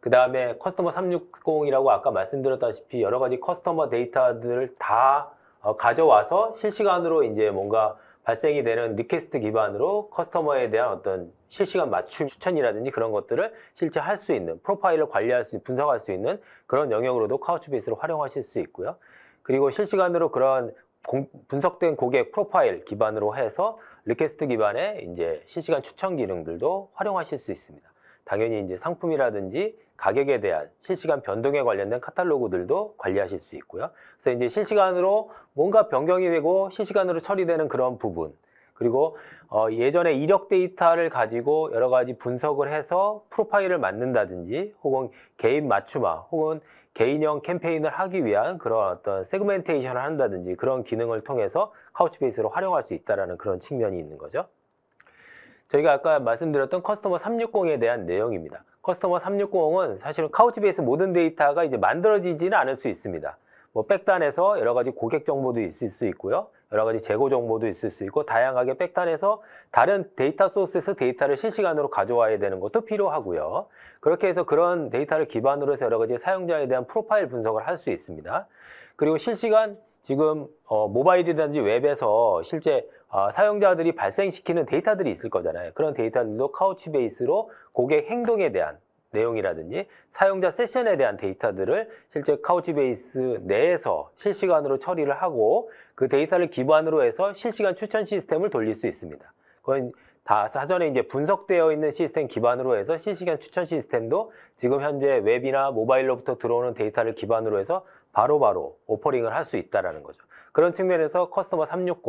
그 다음에 커스터머 360이라고 아까 말씀드렸다시피 여러 가지 커스터머 데이터들을 다 어, 가져와서 실시간으로 이제 뭔가 발생이 되는 리퀘스트 기반으로 커스터머에 대한 어떤 실시간 맞춤 추천이라든지 그런 것들을 실제 할 수 있는 프로파일을 관리할 수 있는 분석할 수 있는 그런 영역으로도 카우치베이스를 활용하실 수 있고요. 그리고 실시간으로 그런 분석된 고객 프로파일 기반으로 해서 리퀘스트 기반의 이제 실시간 추천 기능들도 활용하실 수 있습니다. 당연히 이제 상품이라든지 가격에 대한 실시간 변동에 관련된 카탈로그들도 관리하실 수 있고요. 그래서 이제 실시간으로 뭔가 변경이 되고 실시간으로 처리되는 그런 부분 그리고 어 예전에 이력 데이터를 가지고 여러 가지 분석을 해서 프로파일을 만든다든지 혹은 개인 맞춤화 혹은 개인형 캠페인을 하기 위한 그런 어떤 세그멘테이션을 한다든지 그런 기능을 통해서 카우치베이스로 활용할 수있다는 그런 측면이 있는 거죠. 저희가 아까 말씀드렸던 커스터머 360에 대한 내용입니다. 커스터머 360은 사실은 카우치베이스 모든 데이터가 이제 만들어지지는 않을 수 있습니다. 뭐 백단에서 여러 가지 고객 정보도 있을 수 있고요. 여러 가지 재고 정보도 있을 수 있고 다양하게 백탈에서 다른 데이터 소스에서 데이터를 실시간으로 가져와야 되는 것도 필요하고요. 그렇게 해서 그런 데이터를 기반으로 해서 여러 가지 사용자에 대한 프로파일 분석을 할 수 있습니다. 그리고 실시간 지금 어, 모바일이라든지 웹에서 실제 어, 사용자들이 발생시키는 데이터들이 있을 거잖아요. 그런 데이터들도 카우치 베이스로 고객 행동에 대한 내용이라든지 사용자 세션에 대한 데이터들을 실제 카우치베이스 내에서 실시간으로 처리를 하고 그 데이터를 기반으로 해서 실시간 추천 시스템을 돌릴 수 있습니다. 그건 다 사전에 이제 분석되어 있는 시스템 기반으로 해서 실시간 추천 시스템도 지금 현재 웹이나 모바일로부터 들어오는 데이터를 기반으로 해서 바로바로 바로 오퍼링을 할 수있다는 거죠. 그런 측면에서 커스터머 360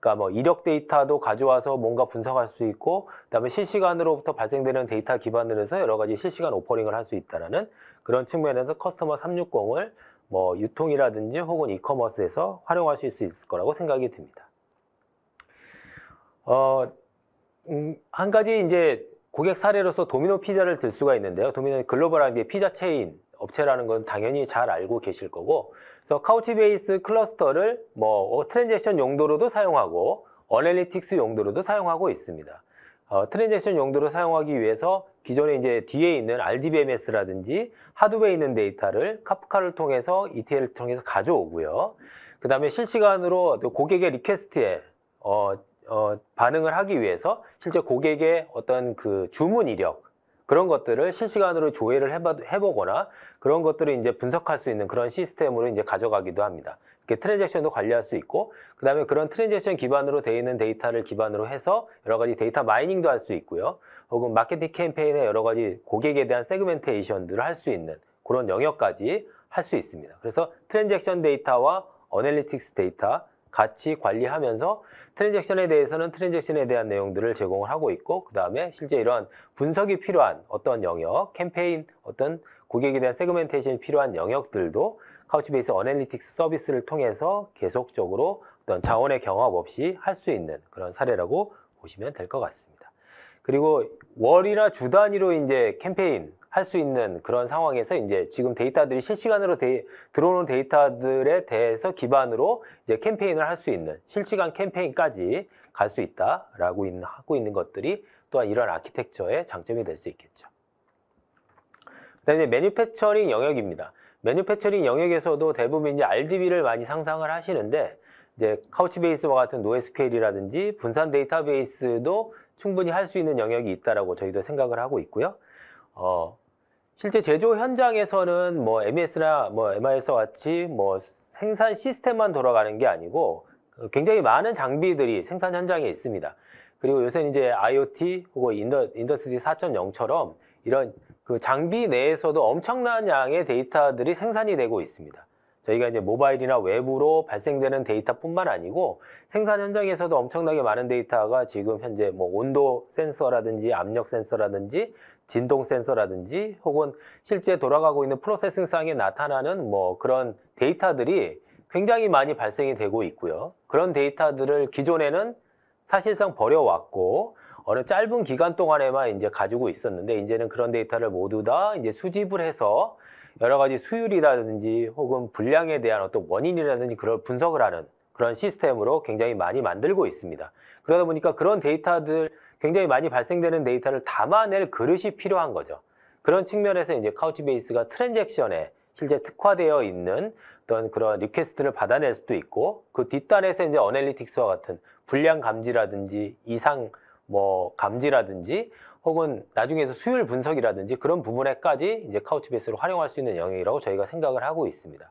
그러니까 뭐 이력 데이터도 가져와서 뭔가 분석할 수 있고 그다음에 실시간으로부터 발생되는 데이터 기반으로 해서 여러 가지 실시간 오퍼링을 할 수 있다라는 그런 측면에서 커스터머 360을 뭐 유통이라든지 혹은 이커머스에서 활용하실 수 있을 거라고 생각이 듭니다. 어, 음, 한 가지 이제 고객 사례로서 도미노 피자를 들 수가 있는데요. 도미노는 글로벌한 게 피자 체인 업체라는 건 당연히 잘 알고 계실 거고 그래서 카우치베이스 클러스터를 뭐 어, 트랜잭션 용도로도 사용하고 어널리틱스 용도로도 사용하고 있습니다. 어, 트랜잭션 용도로 사용하기 위해서 기존에 이제 뒤에 있는 RDBMS라든지 하드웨어에 있는 데이터를 카프카를 통해서 ETL을 통해서 가져오고요. 그 다음에 실시간으로 고객의 리퀘스트에 어, 어, 반응을 하기 위해서 실제 고객의 어떤 그 주문 이력 그런 것들을 실시간으로 조회를 해보, 해보거나 그런 것들을 이제 분석할 수 있는 그런 시스템으로 이제 가져가기도 합니다. 트랜잭션도 관리할 수 있고 그 다음에 그런 트랜잭션 기반으로 되어 있는 데이터를 기반으로 해서 여러 가지 데이터 마이닝도 할 수 있고요. 혹은 마케팅 캠페인의 여러 가지 고객에 대한 세그멘테이션들을 할 수 있는 그런 영역까지 할 수 있습니다. 그래서 트랜잭션 데이터와 어널리틱스 데이터 같이 관리하면서 트랜잭션에 대해서는 트랜잭션에 대한 내용들을 제공을 하고 있고 그 다음에 실제 이러한 분석이 필요한 어떤 영역, 캠페인, 어떤 고객에 대한 세그멘테이션이 필요한 영역들도 카우치베이스 어 a 리틱스 서비스를 통해서 계속적으로 어떤 자원의 경합 없이 할 수 있는 그런 사례라고 보시면 될 것 같습니다. 그리고 월이나 주 단위로 이제 캠페인 할 수 있는 그런 상황에서 이제 지금 데이터들이 실시간으로 데이, 들어오는 데이터들에 대해서 기반으로 이제 캠페인을 할 수 있는 실시간 캠페인까지 갈 수 있다라고 있는, 하고 있는 것들이 또한 이런 아키텍처의 장점이 될 수 있겠죠. 그다음에 매뉴팩처링 영역입니다. 매뉴패처링 영역에서도 대부분 이제 RDB를 많이 상상을 하시는데 이제 카우치베이스와 같은 노에스케일이라든지 분산 데이터베이스도 충분히 할 수 있는 영역이 있다라고 저희도 생각을 하고 있고요. 어, 실제 제조 현장에서는 뭐 MS나 뭐 MIS 와 같이 뭐 생산 시스템만 돌아가는 게 아니고 굉장히 많은 장비들이 생산 현장에 있습니다. 그리고 요새 이제 IoT 혹은 인더, 인더스트리 4.0처럼 이런 그 장비 내에서도 엄청난 양의 데이터들이 생산이 되고 있습니다. 저희가 이제 모바일이나 외부로 발생되는 데이터뿐만 아니고 생산 현장에서도 엄청나게 많은 데이터가 지금 현재 뭐 온도 센서라든지 압력 센서라든지 진동 센서라든지 혹은 실제 돌아가고 있는 프로세싱상에 나타나는 뭐 그런 데이터들이 굉장히 많이 발생이 되고 있고요. 그런 데이터들을 기존에는 사실상 버려왔고 어느 짧은 기간 동안에만 이제 가지고 있었는데 이제는 그런 데이터를 모두 다 이제 수집을 해서 여러 가지 수율이라든지 혹은 분량에 대한 어떤 원인이라든지 그런 분석을 하는 그런 시스템으로 굉장히 많이 만들고 있습니다. 그러다 보니까 그런 데이터들 굉장히 많이 발생되는 데이터를 담아낼 그릇이 필요한 거죠. 그런 측면에서 이제 카우치베이스가 트랜잭션에 실제 특화되어 있는 어떤 그런 리퀘스트를 받아낼 수도 있고 그 뒷단에서 이제 어넬리틱스와 같은 불량 감지라든지 이상 뭐 감지라든지 혹은 나중에서 수율 분석이라든지 그런 부분에까지 이제 카우치베이스를 활용할 수 있는 영역이라고 저희가 생각을 하고 있습니다.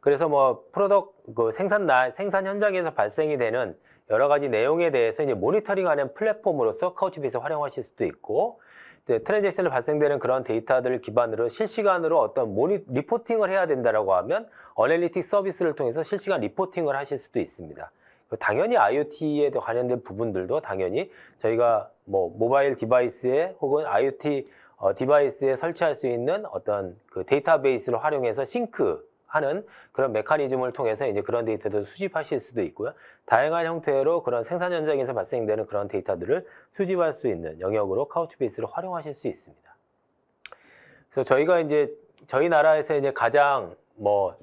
그래서 뭐 프로덕 그 생산 나 생산 현장에서 발생이 되는 여러 가지 내용에 대해서 이제 모니터링하는 플랫폼으로서 카우치베이스 활용하실 수도 있고 트랜잭션이 발생되는 그런 데이터들을 기반으로 실시간으로 어떤 모니 리포팅을 해야 된다라고 하면 어널리틱 서비스를 통해서 실시간 리포팅을 하실 수도 있습니다. 그 당연히 IoT에 관련된 부분들도 당연히 저희가 뭐 모바일 디바이스에 혹은 IoT 어, 디바이스에 설치할 수 있는 어떤 그 데이터베이스를 활용해서 싱크하는 그런 메커니즘을 통해서 이제 그런 데이터들을 수집하실 수도 있고요. 다양한 형태로 그런 생산 현장에서 발생되는 그런 데이터들을 수집할 수 있는 영역으로 카우치베이스를 활용하실 수 있습니다. 그래서 저희가 이제 저희 나라에서 이제 가장 뭐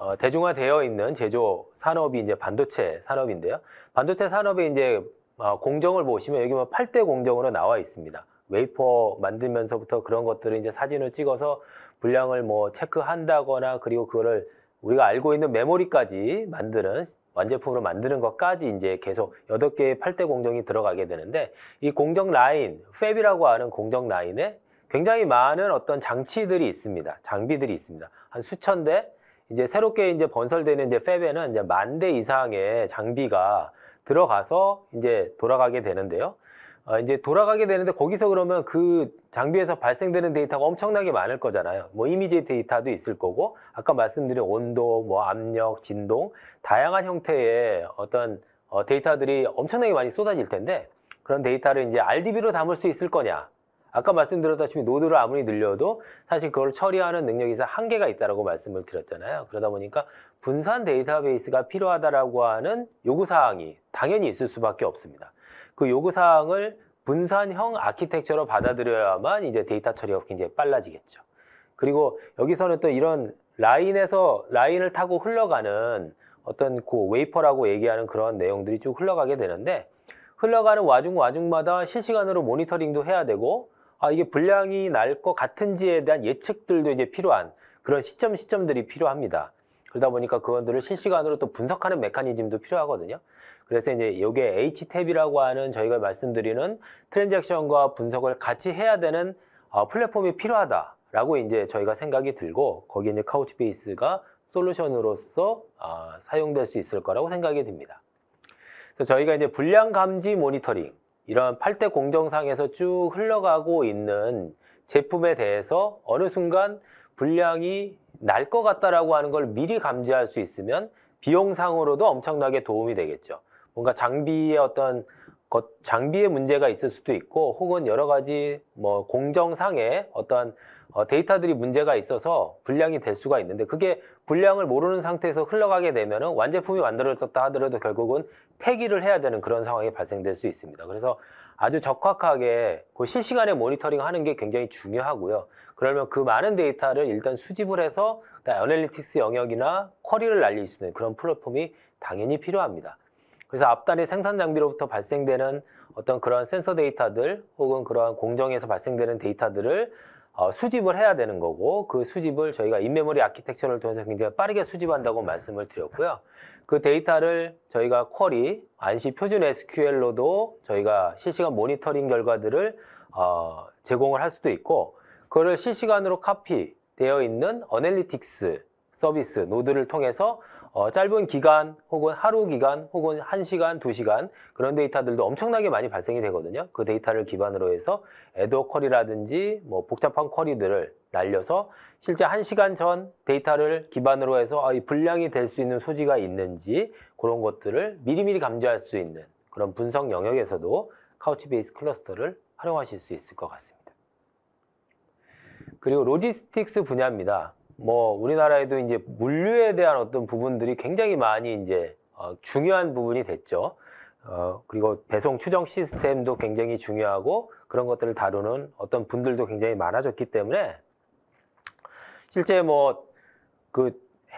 어, 대중화되어 있는 제조 산업이 이제 반도체 산업인데요. 반도체 산업의 이제 어, 공정을 보시면 여기 보 뭐 8대 공정으로 나와 있습니다. 웨이퍼 만들면서부터 그런 것들을 이제 사진을 찍어서 분량을 뭐 체크한다거나 그리고 그거를 우리가 알고 있는 메모리까지 만드는 완제품으로 만드는 것까지 이제 계속 여덟 개의 8대 공정이 들어가게 되는데 이 공정 라인, 팹이라고 하는 공정 라인에 굉장히 많은 어떤 장치들이 있습니다. 장비들이 있습니다. 한 수천 대 이제 새롭게 이제 번설되는 이제 팹에는 이제 만 대 이상의 장비가 들어가서 이제 돌아가게 되는데요. 어, 이제 돌아가게 되는데 거기서 그러면 그 장비에서 발생되는 데이터가 엄청나게 많을 거잖아요. 뭐 이미지 데이터도 있을 거고 아까 말씀드린 온도, 뭐 압력, 진동 다양한 형태의 어떤 어, 데이터들이 엄청나게 많이 쏟아질 텐데 그런 데이터를 이제 RDB로 담을 수 있을 거냐 아까 말씀드렸다시피 노드를 아무리 늘려도 사실 그걸 처리하는 능력이 한계가 있다고 말씀을 드렸잖아요. 그러다 보니까 분산 데이터베이스가 필요하다라고 하는 요구사항이 당연히 있을 수밖에 없습니다. 그 요구사항을 분산형 아키텍처로 받아들여야만 이제 데이터 처리가 굉장히 빨라지겠죠. 그리고 여기서는 또 이런 라인에서 라인을 타고 흘러가는 어떤 고 그 웨이퍼라고 얘기하는 그런 내용들이 쭉 흘러가게 되는데 흘러가는 와중 와중마다 실시간으로 모니터링도 해야 되고 아, 이게 불량이 날 것 같은지에 대한 예측들도 이제 필요한 그런 시점 시점들이 필요합니다. 그러다 보니까 그원들을 실시간으로 또 분석하는 메커니즘도 필요하거든요. 그래서 이제 이게 H탭이라고 하는 저희가 말씀드리는 트랜잭션과 분석을 같이 해야 되는 어, 플랫폼이 필요하다라고 이제 저희가 생각이 들고 거기에 이제 카우치베이스가 솔루션으로서 어, 사용될 수 있을 거라고 생각이 듭니다. 그래서 저희가 이제 불량 감지 모니터링 이러한 8대 공정상에서 쭉 흘러가고 있는 제품에 대해서 어느 순간 불량이 날 것 같다라고 하는 걸 미리 감지할 수 있으면 비용상으로도 엄청나게 도움이 되겠죠. 뭔가 장비의 어떤 것, 장비의 문제가 있을 수도 있고 혹은 여러 가지 뭐 공정상의 어떤 어, 데이터들이 문제가 있어서 불량이 될 수가 있는데 그게 분량을 모르는 상태에서 흘러가게 되면 은 완제품이 만들어졌다 하더라도 결국은 폐기를 해야 되는 그런 상황이 발생될 수 있습니다. 그래서 아주 적확하게 그 실시간에 모니터링 하는 게 굉장히 중요하고요. 그러면 그 많은 데이터를 일단 수집을 해서 애널리틱스 영역이나 쿼리를 날릴 수 있는 그런 플랫폼이 당연히 필요합니다. 그래서 앞단의 생산 장비로부터 발생되는 어떤 그런 센서 데이터들 혹은 그러한 공정에서 발생되는 데이터들을 어, 수집을 해야 되는 거고 그 수집을 저희가 인메모리 아키텍처를 통해서 굉장히 빠르게 수집한다고 말씀을 드렸고요. 그 데이터를 저희가 쿼리, 안시 표준 SQL로도 저희가 실시간 모니터링 결과들을 어, 제공을 할 수도 있고 그거를 실시간으로 카피되어 있는 어넬리틱스 서비스 노드를 통해서 어, 짧은 기간 혹은 하루 기간 혹은 1시간2시간 그런 데이터들도 엄청나게 많이 발생이 되거든요. 그 데이터를 기반으로 해서 에드워 쿼리라든지 뭐 복잡한 쿼리들을 날려서 실제 1시간전 데이터를 기반으로 해서 아, 이 분량이 될 수 있는 소지가 있는지 그런 것들을 미리미리 감지할 수 있는 그런 분석 영역에서도 카우치베이스 클러스터를 활용하실 수 있을 것 같습니다. 그리고 로지스틱스 분야입니다. 뭐 우리나라에도 이제 물류에 대한 어떤 부분들이 굉장히 많이 이제 어, 중요한 부분이 됐죠. 어, 그리고 배송 추정 시스템도 굉장히 중요하고 그런 것들을 다루는 어떤 분들도 굉장히 많아졌기 때문에 실제 뭐 그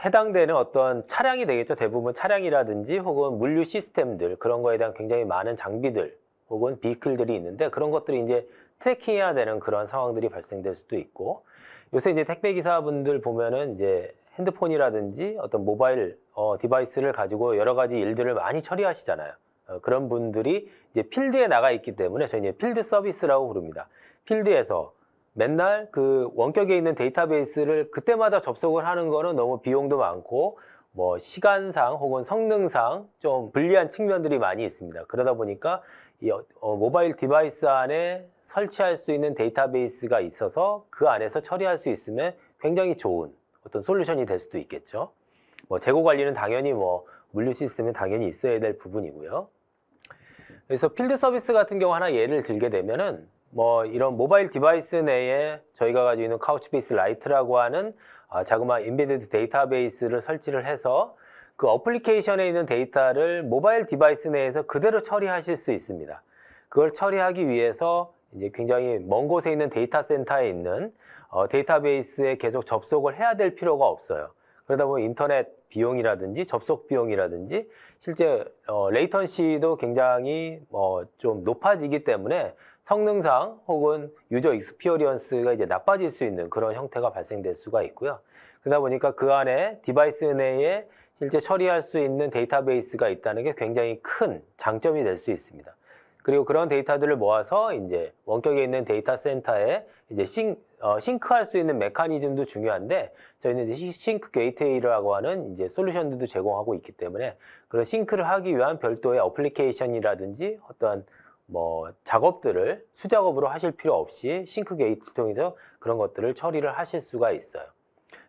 해당되는 어떤 차량이 되겠죠. 대부분 차량이라든지 혹은 물류 시스템들 그런 거에 대한 굉장히 많은 장비들 혹은 비클들이 있는데 그런 것들이 이제 트래킹해야 되는 그런 상황들이 발생될 수도 있고 요새 이제 택배 기사분들 보면은 이제 핸드폰이라든지 어떤 모바일 어, 디바이스를 가지고 여러 가지 일들을 많이 처리하시잖아요. 어, 그런 분들이 이제 필드에 나가 있기 때문에 저희는 필드 서비스라고 부릅니다. 필드에서 맨날 그 원격에 있는 데이터베이스를 그때마다 접속을 하는 거는 너무 비용도 많고 뭐 시간상 혹은 성능상 좀 불리한 측면들이 많이 있습니다. 그러다 보니까 이 어, 어 모바일 디바이스 안에 설치할 수 있는 데이터베이스가 있어서 그 안에서 처리할 수 있으면 굉장히 좋은 어떤 솔루션이 될 수도 있겠죠. 뭐 재고 관리는 당연히 뭐 물류 시스템에 당연히 있어야 될 부분이고요. 그래서 필드 서비스 같은 경우 하나 예를 들게 되면은 뭐 이런 모바일 디바이스 내에 저희가 가지고 있는 카우치베이스 라이트라고 하는 아, 자그마한 인베디드 데이터베이스를 설치를 해서 그 어플리케이션에 있는 데이터를 모바일 디바이스 내에서 그대로 처리하실 수 있습니다. 그걸 처리하기 위해서 이제 굉장히 먼 곳에 있는 데이터 센터에 있는 어, 데이터베이스에 계속 접속을 해야 될 필요가 없어요. 그러다 보면 인터넷 비용이라든지 접속 비용이라든지 실제 어, 레이턴시도 굉장히 어, 좀 높아지기 때문에 성능상 혹은 유저 익스피어리언스가 이제 나빠질 수 있는 그런 형태가 발생될 수가 있고요. 그러다 보니까 그 안에 디바이스 내에 실제 처리할 수 있는 데이터베이스가 있다는 게 굉장히 큰 장점이 될 수 있습니다. 그리고 그런 데이터들을 모아서 이제 원격에 있는 데이터 센터에 이제 싱, 어, 싱크할 수 있는 메커니즘도 중요한데 저희는 이제 싱크 게이트웨이라고 하는 이제 솔루션들도 제공하고 있기 때문에 그런 싱크를 하기 위한 별도의 어플리케이션이라든지 어떤뭐 작업들을 수작업으로 하실 필요 없이 싱크 게이트를 통해서 그런 것들을 처리를 하실 수가 있어요.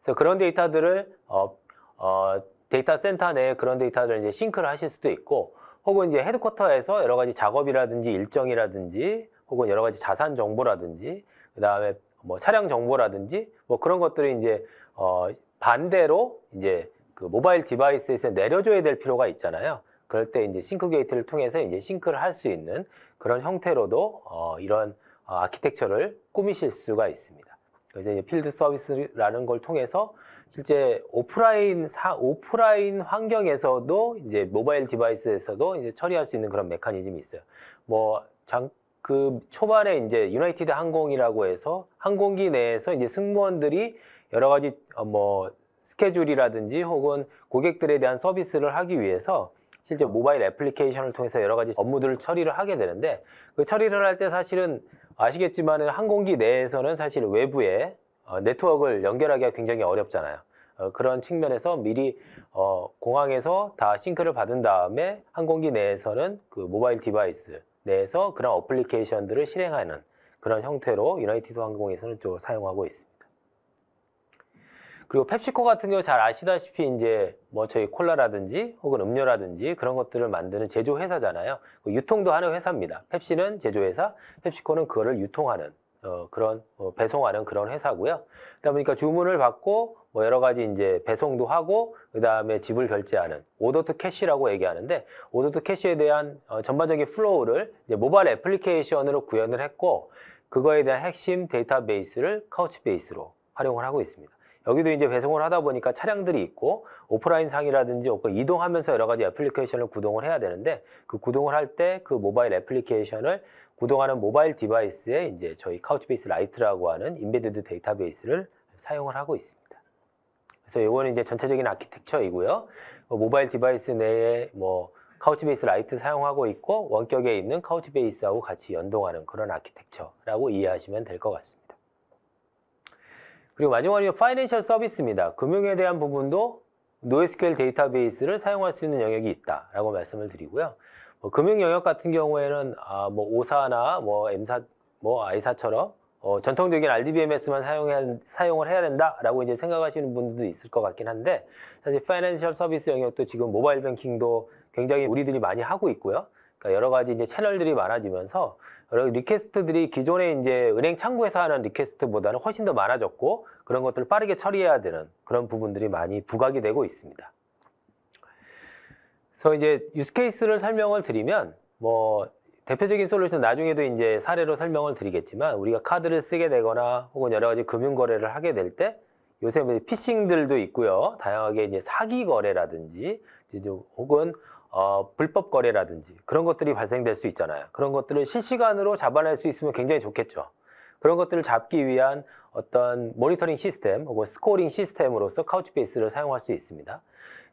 그래서 그런 데이터들을 어, 어, 데이터 센터 내에 그런 데이터를 이제 싱크를 하실 수도 있고 혹은 이제 헤드쿼터에서 여러 가지 작업이라든지 일정이라든지 혹은 여러 가지 자산 정보라든지 그다음에 뭐 차량 정보라든지 뭐 그런 것들이 이제 어 반대로 이제 그 모바일 디바이스에서 내려줘야 될 필요가 있잖아요. 그럴 때 이제 싱크 게이트를 통해서 이제 싱크를 할 수 있는 그런 형태로도 어 이런 어, 아키텍처를 꾸미실 수가 있습니다. 그래서 이제 필드 서비스라는 걸 통해서 실제 오프라인 사, 오프라인 환경에서도 이제 모바일 디바이스에서도 이제 처리할 수 있는 그런 메커니즘이 있어요. 뭐 장 그 초반에 이제 유나이티드 항공이라고 해서 항공기 내에서 이제 승무원들이 여러 가지 어, 뭐 스케줄이라든지 혹은 고객들에 대한 서비스를 하기 위해서 실제 모바일 애플리케이션을 통해서 여러 가지 업무들을 처리를 하게 되는데 그 처리를 할 때 사실은 아시겠지만 항공기 내에서는 사실 외부에 어, 네트워크를 연결하기가 굉장히 어렵잖아요. 어, 그런 측면에서 미리 어, 공항에서 다 싱크를 받은 다음에 항공기 내에서는 그 모바일 디바이스 내에서 그런 어플리케이션들을 실행하는 그런 형태로 유나이티드 항공에서는 좀 사용하고 있습니다. 그리고 펩시코 같은 경우 잘 아시다시피 이제 뭐 저희 콜라라든지 혹은 음료라든지 그런 것들을 만드는 제조 회사잖아요. 그 유통도 하는 회사입니다. 펩시는 제조 회사, 펩시코는 그거를 유통하는 어, 그런 어, 배송하는 그런 회사고요. 그러다 보니까 주문을 받고 뭐 여러 가지 이제 배송도 하고 그다음에 집을 결제하는 오더 트 캐시라고 얘기하는데 오더 트 캐시에 대한 어, 전반적인 플로우를 이제 모바일 애플리케이션으로 구현을 했고 그거에 대한 핵심 데이터베이스를 카우치베이스로 활용을 하고 있습니다. 여기도 이제 배송을 하다 보니까 차량들이 있고 오프라인 상이라든지 이동하면서 여러 가지 애플리케이션을 구동을 해야 되는데 그 구동을 할 때 그 모바일 애플리케이션을 구동하는 모바일 디바이스에 이제 저희 카우치베이스 라이트라고 하는 인베디드 데이터베이스를 사용을 하고 있습니다. 그래서 이거는 이제 전체적인 아키텍처이고요. 뭐 모바일 디바이스 내에 뭐 카우치베이스 라이트 사용하고 있고 원격에 있는 카우치베이스하고 같이 연동하는 그런 아키텍처라고 이해하시면 될 것 같습니다. 그리고 마지막으로 파이낸셜 서비스입니다. 금융에 대한 부분도 노 o 스 q l 데이터베이스를 사용할 수 있는 영역이 있다라고 말씀을 드리고요. 어, 뭐 금융 영역 같은 경우에는 아, 뭐 5사나 뭐 M사, 뭐 I사처럼 어, 전통적인 RDBMS만 사용해, 사용을 해야 된다라고 이제 생각하시는 분들도 있을 것 같긴 한데 사실 파이낸셜 서비스 영역도 지금 모바일 뱅킹도 굉장히 우리들이 많이 하고 있고요. 그러니까 여러 가지 이제 채널들이 많아지면서 여러 리퀘스트들이 기존에 이제 은행 창구에서 하는 리퀘스트보다는 훨씬 더 많아졌고 그런 것들을 빠르게 처리해야 되는 그런 부분들이 많이 부각이 되고 있습니다. 그래서 이제 유스케이스를 설명을 드리면 뭐 대표적인 솔루션 나중에도 이제 사례로 설명을 드리겠지만 우리가 카드를 쓰게 되거나 혹은 여러 가지 금융 거래를 하게 될 때 요새 뭐 피싱들도 있고요. 다양하게 이제 사기 거래라든지 혹은 어, 불법 거래라든지 그런 것들이 발생될 수 있잖아요. 그런 것들을 실시간으로 잡아낼 수 있으면 굉장히 좋겠죠. 그런 것들을 잡기 위한 어떤 모니터링 시스템 혹은 스코링 시스템으로서 카우치베이스를 사용할 수 있습니다.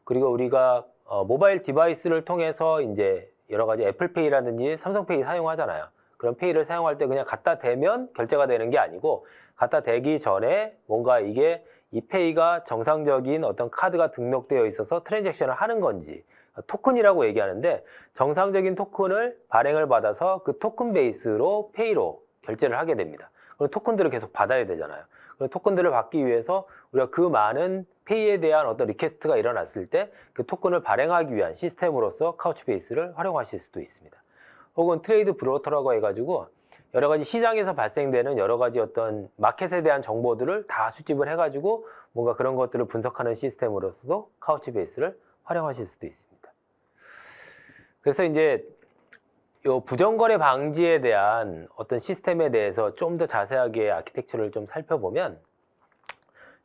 그리고 우리가 어, 모바일 디바이스를 통해서 이제 여러 가지 애플페이라든지 삼성페이 사용하잖아요. 그런 페이를 사용할 때 그냥 갖다 대면 결제가 되는 게 아니고 갖다 대기 전에 뭔가 이게 이 페이가 정상적인 어떤 카드가 등록되어 있어서 트랜잭션을 하는 건지 토큰이라고 얘기하는데 정상적인 토큰을 발행을 받아서 그 토큰 베이스로 페이로 결제를 하게 됩니다. 그럼 토큰들을 계속 받아야 되잖아요. 그럼 토큰들을 받기 위해서 우리가 그 많은 페이에 대한 어떤 리퀘스트가 일어났을 때 그 토큰을 발행하기 위한 시스템으로서 카우치베이스를 활용하실 수도 있습니다. 혹은 트레이드 브로터라고 해가지고 여러 가지 시장에서 발생되는 여러 가지 어떤 마켓에 대한 정보들을 다 수집을 해가지고 뭔가 그런 것들을 분석하는 시스템으로서도 카우치베이스를 활용하실 수도 있습니다. 그래서 이제 요 부정거래 방지에 대한 어떤 시스템에 대해서 좀 더 자세하게 아키텍처를 좀 살펴보면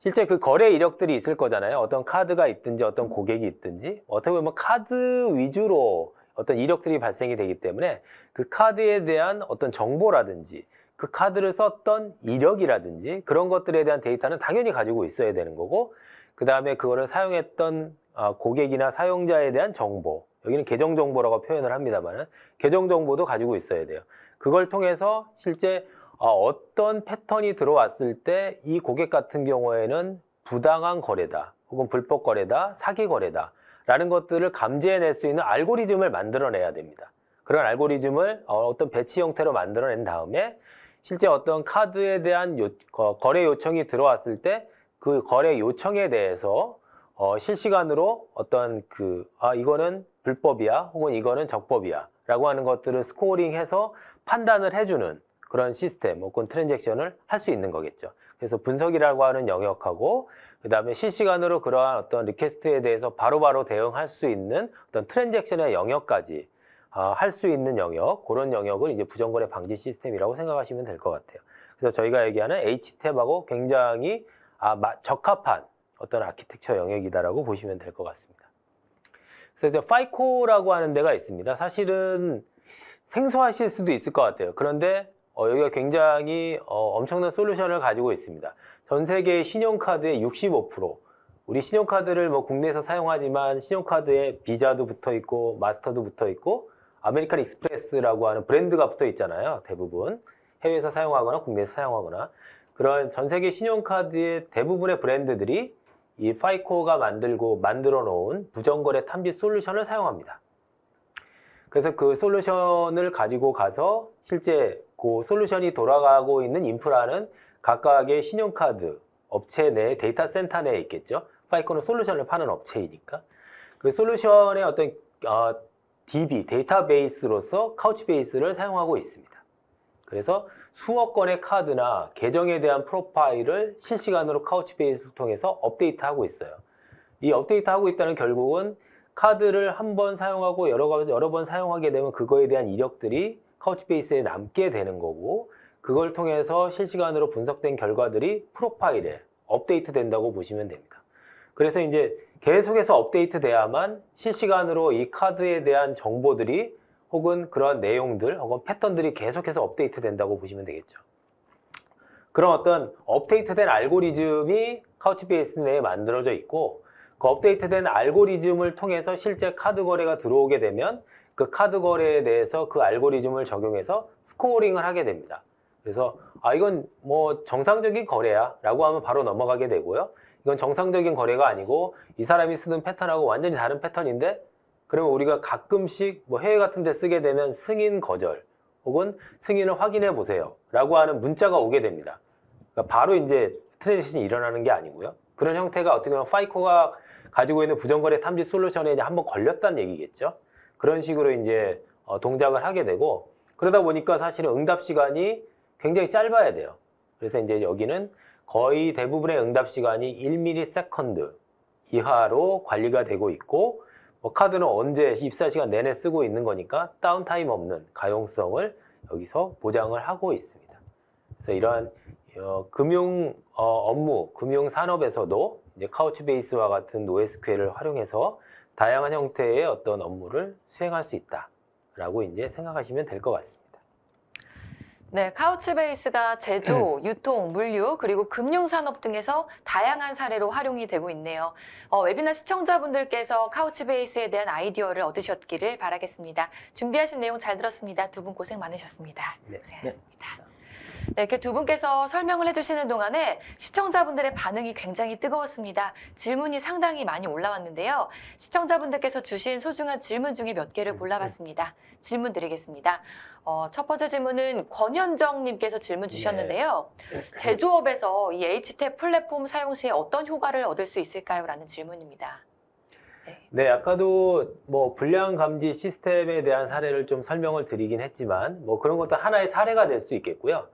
실제 그 거래 이력들이 있을 거잖아요. 어떤 카드가 있든지 어떤 고객이 있든지 어떻게 보면 카드 위주로 어떤 이력들이 발생이 되기 때문에 그 카드에 대한 어떤 정보라든지 그 카드를 썼던 이력이라든지 그런 것들에 대한 데이터는 당연히 가지고 있어야 되는 거고 그 다음에 그거를 사용했던 아, 고객이나 사용자에 대한 정보 여기는 계정 정보라고 표현을 합니다만 계정 정보도 가지고 있어야 돼요. 그걸 통해서 실제 아, 어떤 패턴이 들어왔을 때 이 고객 같은 경우에는 부당한 거래다 혹은 불법 거래다 사기 거래다 라는 것들을 감지해낼 수 있는 알고리즘을 만들어내야 됩니다. 그런 알고리즘을 어, 어떤 배치 형태로 만들어낸 다음에 실제 어떤 카드에 대한 요, 거래 요청이 들어왔을 때 그 거래 요청에 대해서 어, 실시간으로 어떤 그, 아, 이거는 불법이야, 혹은 이거는 적법이야, 라고 하는 것들을 스코어링해서 판단을 해주는 그런 시스템 혹은 트랜잭션을 할 수 있는 거겠죠. 그래서 분석이라고 하는 영역하고 그 다음에 실시간으로 그러한 어떤 리퀘스트에 대해서 바로바로 바로 대응할 수 있는 어떤 트랜잭션의 영역까지 어, 아, 할수 있는 영역, 그런 영역을 이제 부정거래 방지 시스템이라고 생각하시면 될 것 같아요. 그래서 저희가 얘기하는 h t a p 하고 굉장히 아, 마, 적합한 어떤 아키텍처 영역이다라고 보시면 될 것 같습니다. 그래서 이제 파이코라고 하는 데가 있습니다. 사실은 생소하실 수도 있을 것 같아요. 그런데 어, 여기가 굉장히 어, 엄청난 솔루션을 가지고 있습니다. 전 세계 의 신용카드의 65% 우리 신용카드를 뭐 국내에서 사용하지만 신용카드에 비자도 붙어 있고 마스터도 붙어 있고 아메리칸 익스프레스라고 하는 브랜드가 붙어 있잖아요. 대부분 해외에서 사용하거나 국내에서 사용하거나 그런 전 세계 신용카드의 대부분의 브랜드들이 이 파이코가 만들고 만들어 놓은 부정거래 탐지 솔루션을 사용합니다. 그래서 그 솔루션을 가지고 가서 실제 그 솔루션이 돌아가고 있는 인프라는 각각의 신용카드 업체 내 데이터 센터 내에 있겠죠. 파이콘은 솔루션을 파는 업체이니까 그 솔루션의 어떤 어, DB 데이터베이스로서 카우치베이스를 사용하고 있습니다. 그래서 수억 건의 카드나 계정에 대한 프로파일을 실시간으로 카우치베이스를 통해서 업데이트하고 있어요. 이 업데이트하고 있다는 결국은 카드를 한 번 사용하고 여러, 여러 번 사용하게 되면 그거에 대한 이력들이 카우치베이스에 남게 되는 거고 그걸 통해서 실시간으로 분석된 결과들이 프로파일에 업데이트 된다고 보시면 됩니다. 그래서 이제 계속해서 업데이트 돼야만 실시간으로 이 카드에 대한 정보들이 혹은 그런 내용들 혹은 패턴들이 계속해서 업데이트 된다고 보시면 되겠죠. 그런 어떤 업데이트된 알고리즘이 카우치베이스 내에 만들어져 있고 그 업데이트된 알고리즘을 통해서 실제 카드 거래가 들어오게 되면 그 카드 거래에 대해서 그 알고리즘을 적용해서 스코어링을 하게 됩니다. 그래서 아 이건 뭐 정상적인 거래야 라고 하면 바로 넘어가게 되고요. 이건 정상적인 거래가 아니고 이 사람이 쓰는 패턴하고 완전히 다른 패턴인데 그러면 우리가 가끔씩 뭐 해외 같은 데 쓰게 되면 승인 거절 혹은 승인을 확인해 보세요 라고 하는 문자가 오게 됩니다. 그러니까 바로 이제 트랜지션이 일어나는 게 아니고요. 그런 형태가 어떻게 보면 파이코가 가지고 있는 부정거래 탐지 솔루션에 한 번 걸렸다는 얘기겠죠. 그런 식으로 이제 어, 동작을 하게 되고 그러다 보니까 사실은 응답 시간이 굉장히 짧아야 돼요. 그래서 이제 여기는 거의 대부분의 응답 시간이 1ms 이하로 관리가 되고 있고 뭐 카드는 언제 24시간 내내 쓰고 있는 거니까 다운타임 없는 가용성을 여기서 보장을 하고 있습니다. 그래서 이러한 어, 금융 어, 업무, 금융 산업에서도 이제 카우치베이스와 같은 노 s q l 를 활용해서 다양한 형태의 어떤 업무를 수행할 수 있다라고 이제 생각하시면 될 것 같습니다. 네, 카우츠베이스가 제조, 음. 유통, 물류, 그리고 금융산업 등에서 다양한 사례로 활용이 되고 있네요. 어, 웨비나 시청자분들께서 카우츠베이스에 대한 아이디어를 얻으셨기를 바라겠습니다. 준비하신 내용 잘 들었습니다. 두 분 고생 많으셨습니다. 네. 고생하셨습니다. 네. 네, 이렇게 두 분께서 설명을 해주시는 동안에 시청자분들의 반응이 굉장히 뜨거웠습니다. 질문이 상당히 많이 올라왔는데요. 시청자분들께서 주신 소중한 질문 중에 몇 개를 네, 골라봤습니다. 질문 드리겠습니다. 어, 첫 번째 질문은 권현정님께서 질문 네. 주셨는데요. 네. 제조업에서 이 H탭 플랫폼 사용 시에 어떤 효과를 얻을 수 있을까요? 라는 질문입니다. 네, 아까도 뭐 불량 감지 시스템에 대한 사례를 좀 설명을 드리긴 했지만 뭐 그런 것도 하나의 사례가 될 수 있겠고요.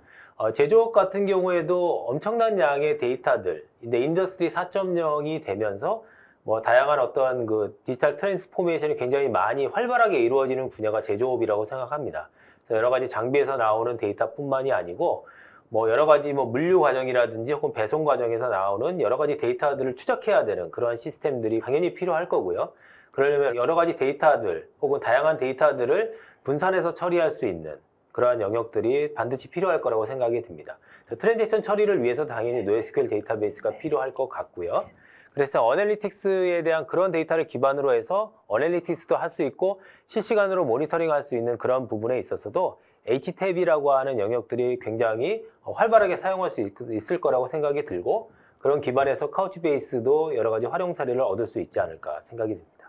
어, 제조업 같은 경우에도 엄청난 양의 데이터들, 근데 인더스트리 4.0이 되면서 뭐 다양한 어떠그 디지털 트랜스포메이션이 굉장히 많이 활발하게 이루어지는 분야가 제조업이라고 생각합니다. 여러 가지 장비에서 나오는 데이터뿐만이 아니고 뭐 여러 가지 뭐 물류 과정이라든지 혹은 배송 과정에서 나오는 여러 가지 데이터들을 추적해야 되는 그러한 시스템들이 당연히 필요할 거고요. 그러려면 여러 가지 데이터들 혹은 다양한 데이터들을 분산해서 처리할 수 있는 그러한 영역들이 반드시 필요할 거라고 생각이 듭니다. 트랜잭션 처리를 위해서 당연히 NoSQL 데이터베이스가 필요할 것 같고요. 그래서 어넬리틱스에 대한 그런 데이터를 기반으로 해서 어넬리틱스도할 수 있고 실시간으로 모니터링 할 수 있는 그런 부분에 있어서도 H탭이라고 하는 영역들이 굉장히 활발하게 사용할 수 있을 거라고 생각이 들고 그런 기반에서 카우치베이스도 여러 가지 활용 사례를 얻을 수 있지 않을까 생각이 듭니다.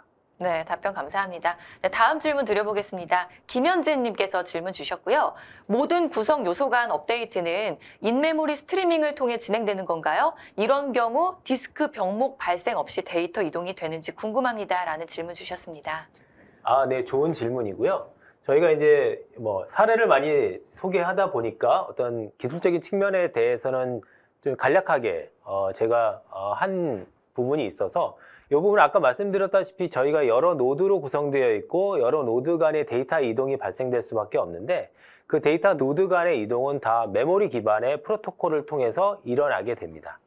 네, 답변 감사합니다. 네, 다음 질문 드려보겠습니다. 김현진님께서 질문 주셨고요. 모든 구성 요소 간 업데이트는 인메모리 스트리밍을 통해 진행되는 건가요? 이런 경우 디스크 병목 발생 없이 데이터 이동이 되는지 궁금합니다. 라는 질문 주셨습니다. 아, 네, 좋은 질문이고요. 저희가 이제 뭐 사례를 많이 소개하다 보니까 어떤 기술적인 측면에 대해서는 좀 간략하게 어, 제가 어, 한 부분이 있어서 이 부분 아까 말씀드렸다시피 저희가 여러 노드로 구성되어 있고 여러 노드 간의 데이터 이동이 발생될 수밖에 없는데 그 데이터 노드 간의 이동은 다 메모리 기반의 프로토콜을 통해서 일어나게 됩니다.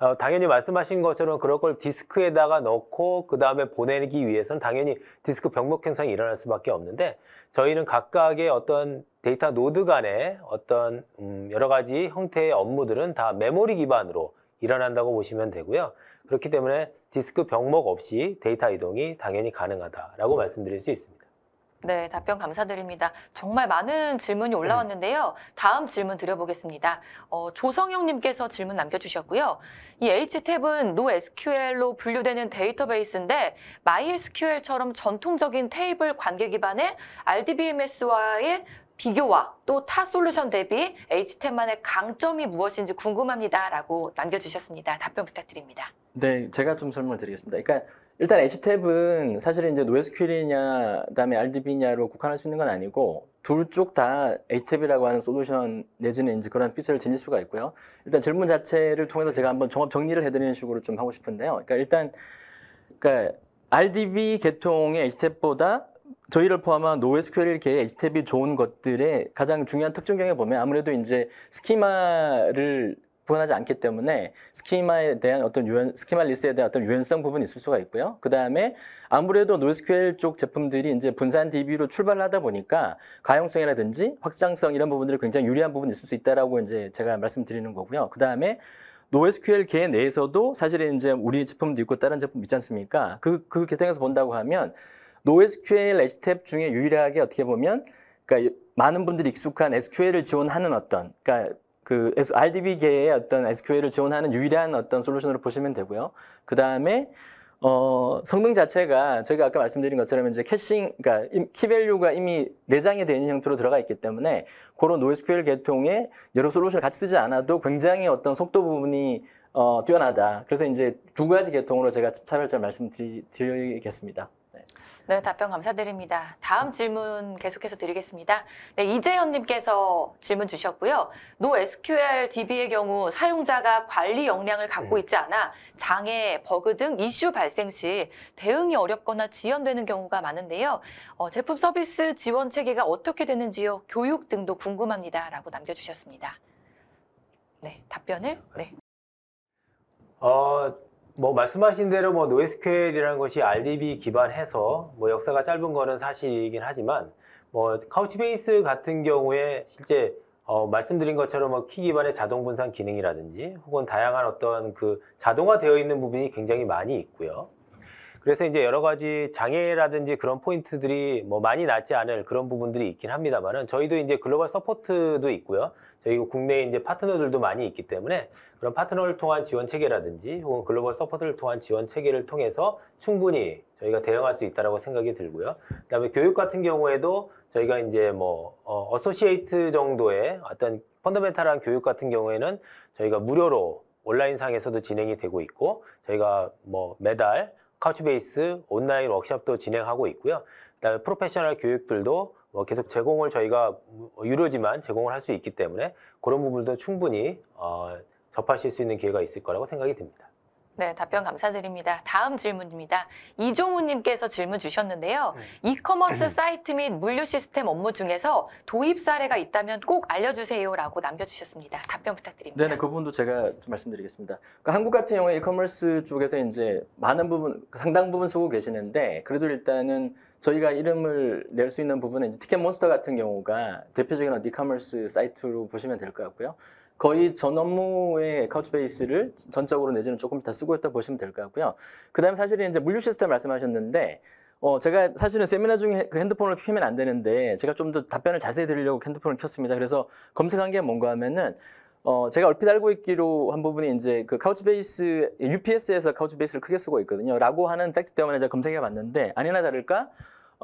어, 당연히 말씀하신 것처럼 그럴 걸 디스크에다가 넣고 그 다음에 보내기 위해선 당연히 디스크 병목 현상이 일어날 수밖에 없는데 저희는 각각의 어떤 데이터 노드 간의 어떤 음, 여러 가지 형태의 업무들은 다 메모리 기반으로 일어난다고 보시면 되고요. 그렇기 때문에 디스크 병목 없이 데이터 이동이 당연히 가능하다라고 음. 말씀드릴 수 있습니다. 네, 답변 감사드립니다. 정말 많은 질문이 올라왔는데요. 다음 질문 드려보겠습니다. 어, 조성영님께서 질문 남겨주셨고요. 이 H탭은 NoSQL로 분류되는 데이터베이스인데 MySQL처럼 전통적인 테이블 관계 기반의 RDBMS와의 비교와 또 타 솔루션 대비 H템만의 강점이 무엇인지 궁금합니다. 라고 남겨주셨습니다. 답변 부탁드립니다. 네, 제가 좀 설명을 드리겠습니다. 그러니까 일단 H탭은 사실은 이제 노에스큐리냐 그다음에 RDB냐로 국한할 수 있는 건 아니고 둘 쪽 다 H탭이라고 하는 솔루션 내지는 이제 그런 피처를 지닐 수가 있고요. 일단 질문 자체를 통해서 제가 한번 종합 정리를 해드리는 식으로 좀 하고 싶은데요. 그러니까 일단 그러니까 RDB 계통의 H탭보다 저희를 포함한 NoSQL계의 HTAP이 좋은 것들의 가장 중요한 특징 경에 보면 아무래도 이제 스키마를 구분하지 않기 때문에 스키마에 대한 어떤 유연, 스키마 리스트에 대한 어떤 유연성 부분이 있을 수가 있고요. 그 다음에 아무래도 NoSQL 쪽 제품들이 이제 분산 DB로 출발하다 보니까 가용성이라든지 확장성 이런 부분들이 굉장히 유리한 부분이 있을 수 있다라고 이제 제가 말씀드리는 거고요. 그 다음에 NoSQL 계 내에서도 사실은 이제 우리 제품도 있고 다른 제품 있지 않습니까? 그, 그 계통에서 본다고 하면 NoSQL, HTAP 중에 유일하게 어떻게 보면 그러니까 많은 분들이 익숙한 SQL을 지원하는 어떤 그러니까 그 RDB계의 어떤 SQL을 지원하는 유일한 어떤 솔루션으로 보시면 되고요. 그 다음에 어, 성능 자체가 저희가 아까 말씀드린 것처럼 이제 캐싱, 그러니까 키밸류가 이미 내장이 되는 형태로 들어가 있기 때문에 그런 NoSQL 계통에 여러 솔루션을 같이 쓰지 않아도 굉장히 어떤 속도 부분이 어, 뛰어나다. 그래서 이제 두 가지 계통으로 제가 차별적으로 말씀드리겠습니다. 네, 답변 감사드립니다. 다음 네. 질문 계속해서 드리겠습니다. 네, 이재현님께서 질문 주셨고요. 노 SQL DB의 경우 사용자가 관리 역량을 갖고 네. 있지 않아 장애, 버그 등 이슈 발생 시 대응이 어렵거나 지연되는 경우가 많은데요. 어, 제품 서비스 지원 체계가 어떻게 되는지요? 교육 등도 궁금합니다. 라고 남겨주셨습니다. 네, 답변을. 네. 네. 어, 뭐 말씀하신 대로 뭐 노에스QL이라는 것이 RDB 기반해서 뭐 역사가 짧은 거는 사실이긴 하지만 뭐 카우치베이스 같은 경우에 실제 어 말씀드린 것처럼 뭐키 기반의 자동 분산 기능이라든지 혹은 다양한 어떤 그 자동화되어 있는 부분이 굉장히 많이 있고요. 그래서 이제 여러 가지 장애라든지 그런 포인트들이 뭐 많이 낫지 않을 그런 부분들이 있긴 합니다만은 저희도 이제 글로벌 서포트도 있고요. 저희 그 국내에 이제 파트너들도 많이 있기 때문에 그런 파트너를 통한 지원 체계라든지 혹은 글로벌 서포트를 통한 지원 체계를 통해서 충분히 저희가 대응할 수있다고 생각이 들고요. 그다음에 교육 같은 경우에도 저희가 이제 뭐 어, 어소시에이트 정도의 어떤 펀더멘탈한 교육 같은 경우에는 저희가 무료로 온라인상에서도 진행이 되고 있고 저희가 뭐 매달 카우치베이스 온라인 워크샵도 진행하고 있고요. 그다음에 프로페셔널 교육들도 뭐 계속 제공을 저희가 유료지만 제공을 할 수 있기 때문에 그런 부분도 충분히 어, 접하실 수 있는 기회가 있을 거라고 생각이 듭니다. 네, 답변 감사드립니다. 다음 질문입니다. 이종우님께서 질문 주셨는데요. 음. 이커머스 사이트 및 물류 시스템 업무 중에서 도입 사례가 있다면 꼭 알려주세요라고 남겨주셨습니다. 답변 부탁드립니다. 네, 네, 그 부분도 제가 좀 말씀드리겠습니다. 그러니까 한국 같은 경우에 이커머스 쪽에서 이제 많은 부분, 상당 부분 쓰고 계시는데 그래도 일단은 저희가 이름을 낼 수 있는 부분은 이제 티켓몬스터 같은 경우가 대표적인 어디 커머스 사이트로 보시면 될 것 같고요. 거의 전 업무의 카우치베이스를 전적으로 내지는 조금 다 쓰고 있다 보시면 될 것 같고요. 그 다음에 사실은 이제 물류 시스템 말씀하셨는데, 어, 제가 사실은 세미나 중에 그 핸드폰을 켜면 안 되는데, 제가 좀 더 답변을 자세히 드리려고 그 핸드폰을 켰습니다. 그래서 검색한 게 뭔가 하면은, 어, 제가 얼핏 알고 있기로 한 부분이 이제 그 카우치베이스, UPS에서 카우치베이스를 크게 쓰고 있거든요. 라고 하는 팩트 때문에 제가 검색해 봤는데, 아니나 다를까,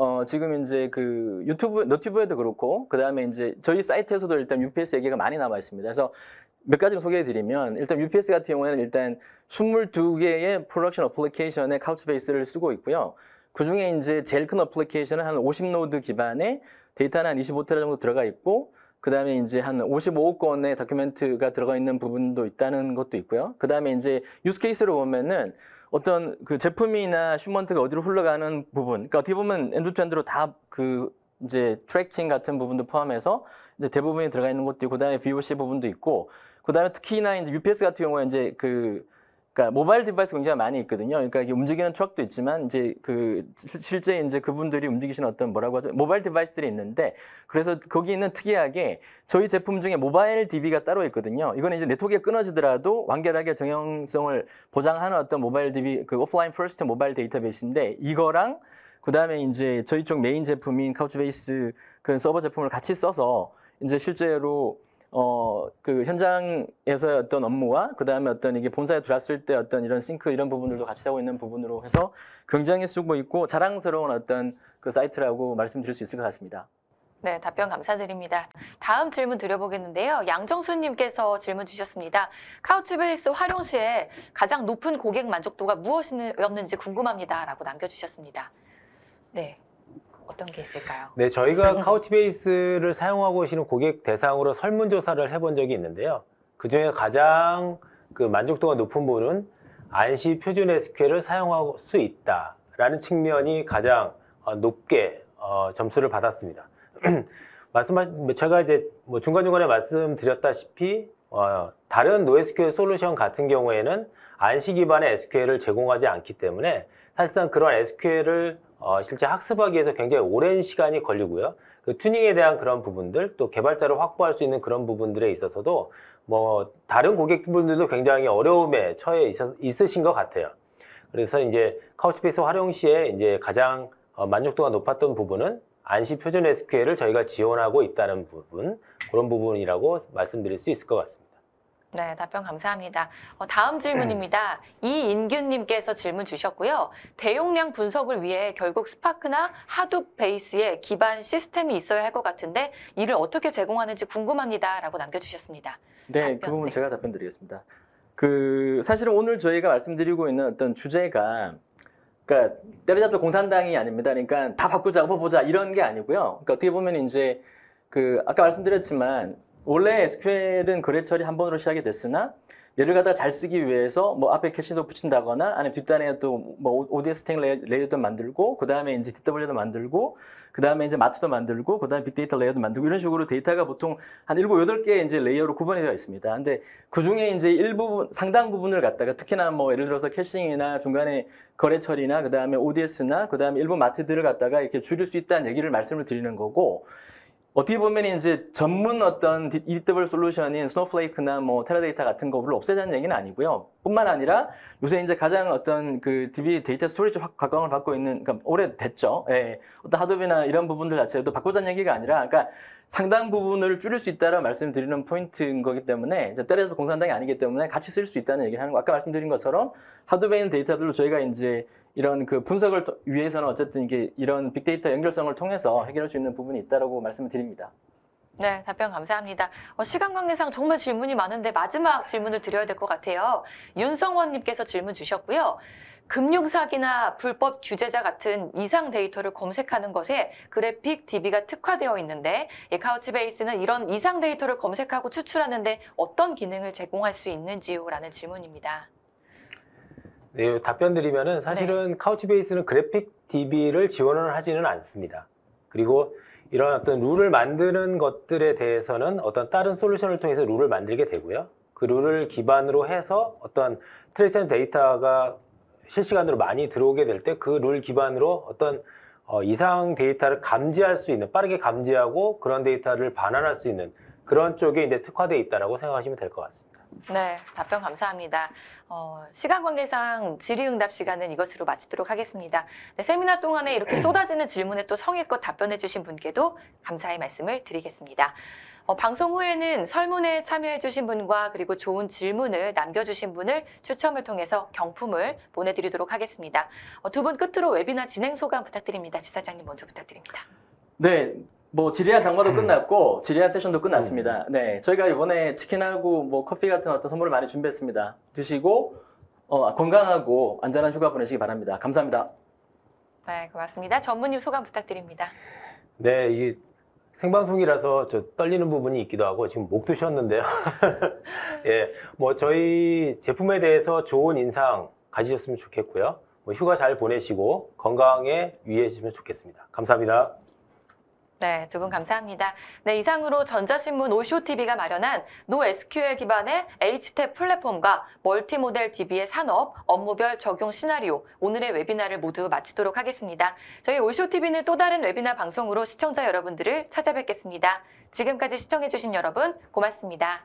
어, 지금 이제 그 유튜브, 너튜브에도 그렇고, 그 다음에 이제 저희 사이트에서도 일단 UPS 얘기가 많이 남아 있습니다. 그래서 몇 가지 를 소개해 드리면, 일단 UPS 같은 경우에는 일단 22개의 프로덕션 어플리케이션의 카우치베이스를 쓰고 있고요. 그 중에 이제 제일 큰 어플리케이션은 한 50노드 기반의 데이터는 한 25테라 정도 들어가 있고, 그 다음에 이제 한 55건의 억 다큐멘트가 들어가 있는 부분도 있다는 것도 있고요. 그 다음에 이제 유스케이스로 보면은 어떤 그 제품이나 슈먼트가 어디로 흘러가는 부분, 그러니까 어떻게 보면 엔드투엔드로 다 그 이제 트래킹 같은 부분도 포함해서 이제 대부분이 들어가 있는 것도 있고, 그다음에 v o c 부분도 있고, 그다음에 특히나 이제 UPS 같은 경우에 이제 그 그러니까 모바일 디바이스 굉장히 많이 있거든요. 그러니까 움직이는 트럭도 있지만 이제 그 실제 이제 그분들이 움직이시는 어떤 뭐라고 하죠? 모바일 디바이스들이 있는데 그래서 거기 있는 특이하게 저희 제품 중에 모바일 DB가 따로 있거든요. 이거는 이제 네트워크가 끊어지더라도 완결하게 정형성을 보장하는 어떤 모바일 DB 그 오프라인 퍼스트 모바일 데이터베이스인데 이거랑 그다음에 이제 저희 쪽 메인 제품인 카우치베이스 그 서버 제품을 같이 써서 이제 실제로 어, 그 현장에서의 어떤 업무와 그 다음에 어떤 이게 본사에 들어왔을 때 어떤 이런 싱크 이런 부분들도 같이 하고 있는 부분으로 해서 굉장히 쓰고 있고 자랑스러운 어떤 그 사이트라고 말씀드릴 수 있을 것 같습니다. 네, 답변 감사드립니다. 다음 질문 드려보겠는데요. 양정수님께서 질문 주셨습니다. 카우치베이스 활용 시에 가장 높은 고객 만족도가 무엇이었는지 궁금합니다. 라고 남겨주셨습니다. 네. 어떤 게 있을까요? 네, 저희가 음. 카우치베이스를 사용하고 계시는 고객 대상으로 설문조사를 해본 적이 있는데요. 그 중에 가장 그 만족도가 높은 분은 안시 표준 SQL을 사용할 수 있다라는 측면이 가장 어, 높게 어, 점수를 받았습니다. 말씀하신 제가 이제 뭐 중간중간에 말씀드렸다시피 어, 다른 NoSQL 솔루션 같은 경우에는 안시 기반의 SQL을 제공하지 않기 때문에 사실상 그런 SQL을 어, 실제 학습하기 위해서 굉장히 오랜 시간이 걸리고요. 그 튜닝에 대한 그런 부분들 또 개발자를 확보할 수 있는 그런 부분들에 있어서도 뭐 다른 고객분들도 굉장히 어려움에 처해 있어, 있으신 것 같아요. 그래서 이제 카우치페이스 활용 시에 이제 가장 어, 만족도가 높았던 부분은 안시 표준 SQL을 저희가 지원하고 있다는 부분 그런 부분이라고 말씀드릴 수 있을 것 같습니다. 네, 답변 감사합니다. 어, 다음 질문입니다. 네. 이인규님께서 질문 주셨고요. 대용량 분석을 위해 결국 스파크나 하둡 베이스에 기반 시스템이 있어야 할 것 같은데 이를 어떻게 제공하는지 궁금합니다라고 남겨주셨습니다. 네, 그 답변, 그 부분 네. 제가 답변드리겠습니다. 그 사실은 오늘 저희가 말씀드리고 있는 어떤 주제가 그러니까 때려잡자 공산당이 아닙니다. 그러니까 다 바꾸자, 엎어보자 이런 게 아니고요. 그러니까 어떻게 보면 이제 그 아까 말씀드렸지만 원래 SQL은 거래 처리 한 번으로 시작이 됐으나 예를 갖다 잘 쓰기 위해서 뭐 앞에 캐시도 붙인다거나 아니면 뒷단에 또 뭐 ODS 탱 레이어도 만들고 그 다음에 이제 DW도 만들고 그 다음에 이제 마트도 만들고 그 다음에 빅데이터 레이어도 만들고 이런 식으로 데이터가 보통 한 일곱 여덟 개 이제 레이어로 구분이 되어 있습니다. 근데 그 중에 이제 일부분 상당 부분을 갖다가 특히나 뭐 예를 들어서 캐싱이나 중간에 거래처리나 그 다음에 ODS나 그 다음에 일부 마트들을 갖다가 이렇게 줄일 수 있다는 얘기를 말씀을 드리는 거고 어떻게 보면 이제 전문 어떤 EDW 솔루션인 스노플레이크나 뭐 테라데이터 같은 거를 없애자는 얘기는 아니고요. 뿐만 아니라 요새 이제 가장 어떤 그 DB 데이터 스토리지 각광을 받고 있는, 그러니까 오래됐죠. 예. 어떤 하도비나 이런 부분들 자체도 바꾸자는 얘기가 아니라, 그러니까 상당 부분을 줄일 수 있다라고 말씀드리는 포인트인 거기 때문에 이제 때려서 공산당이 아니기 때문에 같이 쓸 수 있다는 얘기를 하는 거. 아까 말씀드린 것처럼 하도베인 데이터들로 저희가 이제 이런 그 분석을 위해서는 어쨌든 이게 이런 빅데이터 연결성을 통해서 해결할 수 있는 부분이 있다라고 말씀을 드립니다. 네, 답변 감사합니다. 어, 시간 관계상 정말 질문이 많은데 마지막 질문을 드려야 될 것 같아요. 윤성원님께서 질문 주셨고요. 금융사기나 불법 규제자 같은 이상 데이터를 검색하는 것에 그래픽 DB가 특화되어 있는데 예, 카우치베이스는 이런 이상 데이터를 검색하고 추출하는데 어떤 기능을 제공할 수 있는지요? 라는 질문입니다. 네, 답변 드리면은 사실은 카우치베이스는 그래픽 DB를 지원을 하지는 않습니다. 그리고 이런 어떤 룰을 만드는 것들에 대해서는 어떤 다른 솔루션을 통해서 룰을 만들게 되고요. 그 룰을 기반으로 해서 어떤 트레이션 데이터가 실시간으로 많이 들어오게 될 때 그 룰 기반으로 어떤 어, 이상 데이터를 감지할 수 있는 빠르게 감지하고 그런 데이터를 반환할 수 있는 그런 쪽에 이제 특화되어 있다고 생각하시면 될 것 같습니다. 네, 답변 감사합니다. 어, 시간 관계상 질의응답 시간은 이것으로 마치도록 하겠습니다. 네, 세미나 동안에 이렇게 네. 쏟아지는 질문에 또 성의껏 답변해주신 분께도 감사의 말씀을 드리겠습니다. 어, 방송 후에는 설문에 참여해주신 분과 그리고 좋은 질문을 남겨주신 분을 추첨을 통해서 경품을 보내드리도록 하겠습니다. 어, 두분 끝으로 웨비나 진행 소감 부탁드립니다. 지사장님 먼저 부탁드립니다. 네, 뭐 지리한 장마도 음. 끝났고 지리한 세션도 끝났습니다. 음. 네, 저희가 이번에 치킨하고 뭐 커피 같은 어떤 선물을 많이 준비했습니다. 드시고 어, 건강하고 안전한 휴가 보내시기 바랍니다. 감사합니다. 네, 고맙습니다. 전무님 소감 부탁드립니다. 네, 이 생방송이라서 저 떨리는 부분이 있기도 하고 지금 목 두셨는데요. 예, 뭐 저희 제품에 대해서 좋은 인상 가지셨으면 좋겠고요. 뭐 휴가 잘 보내시고 건강에 유의해 주시면 좋겠습니다. 감사합니다. 네, 두 분 감사합니다. 네, 이상으로 전자신문 오쇼TV가 마련한 노 SQL 기반의 H탭 플랫폼과 멀티모델 DB의 산업, 업무별 적용 시나리오, 오늘의 웨비나를 모두 마치도록 하겠습니다. 저희 오쇼TV는 또 다른 웨비나 방송으로 시청자 여러분들을 찾아뵙겠습니다. 지금까지 시청해주신 여러분, 고맙습니다.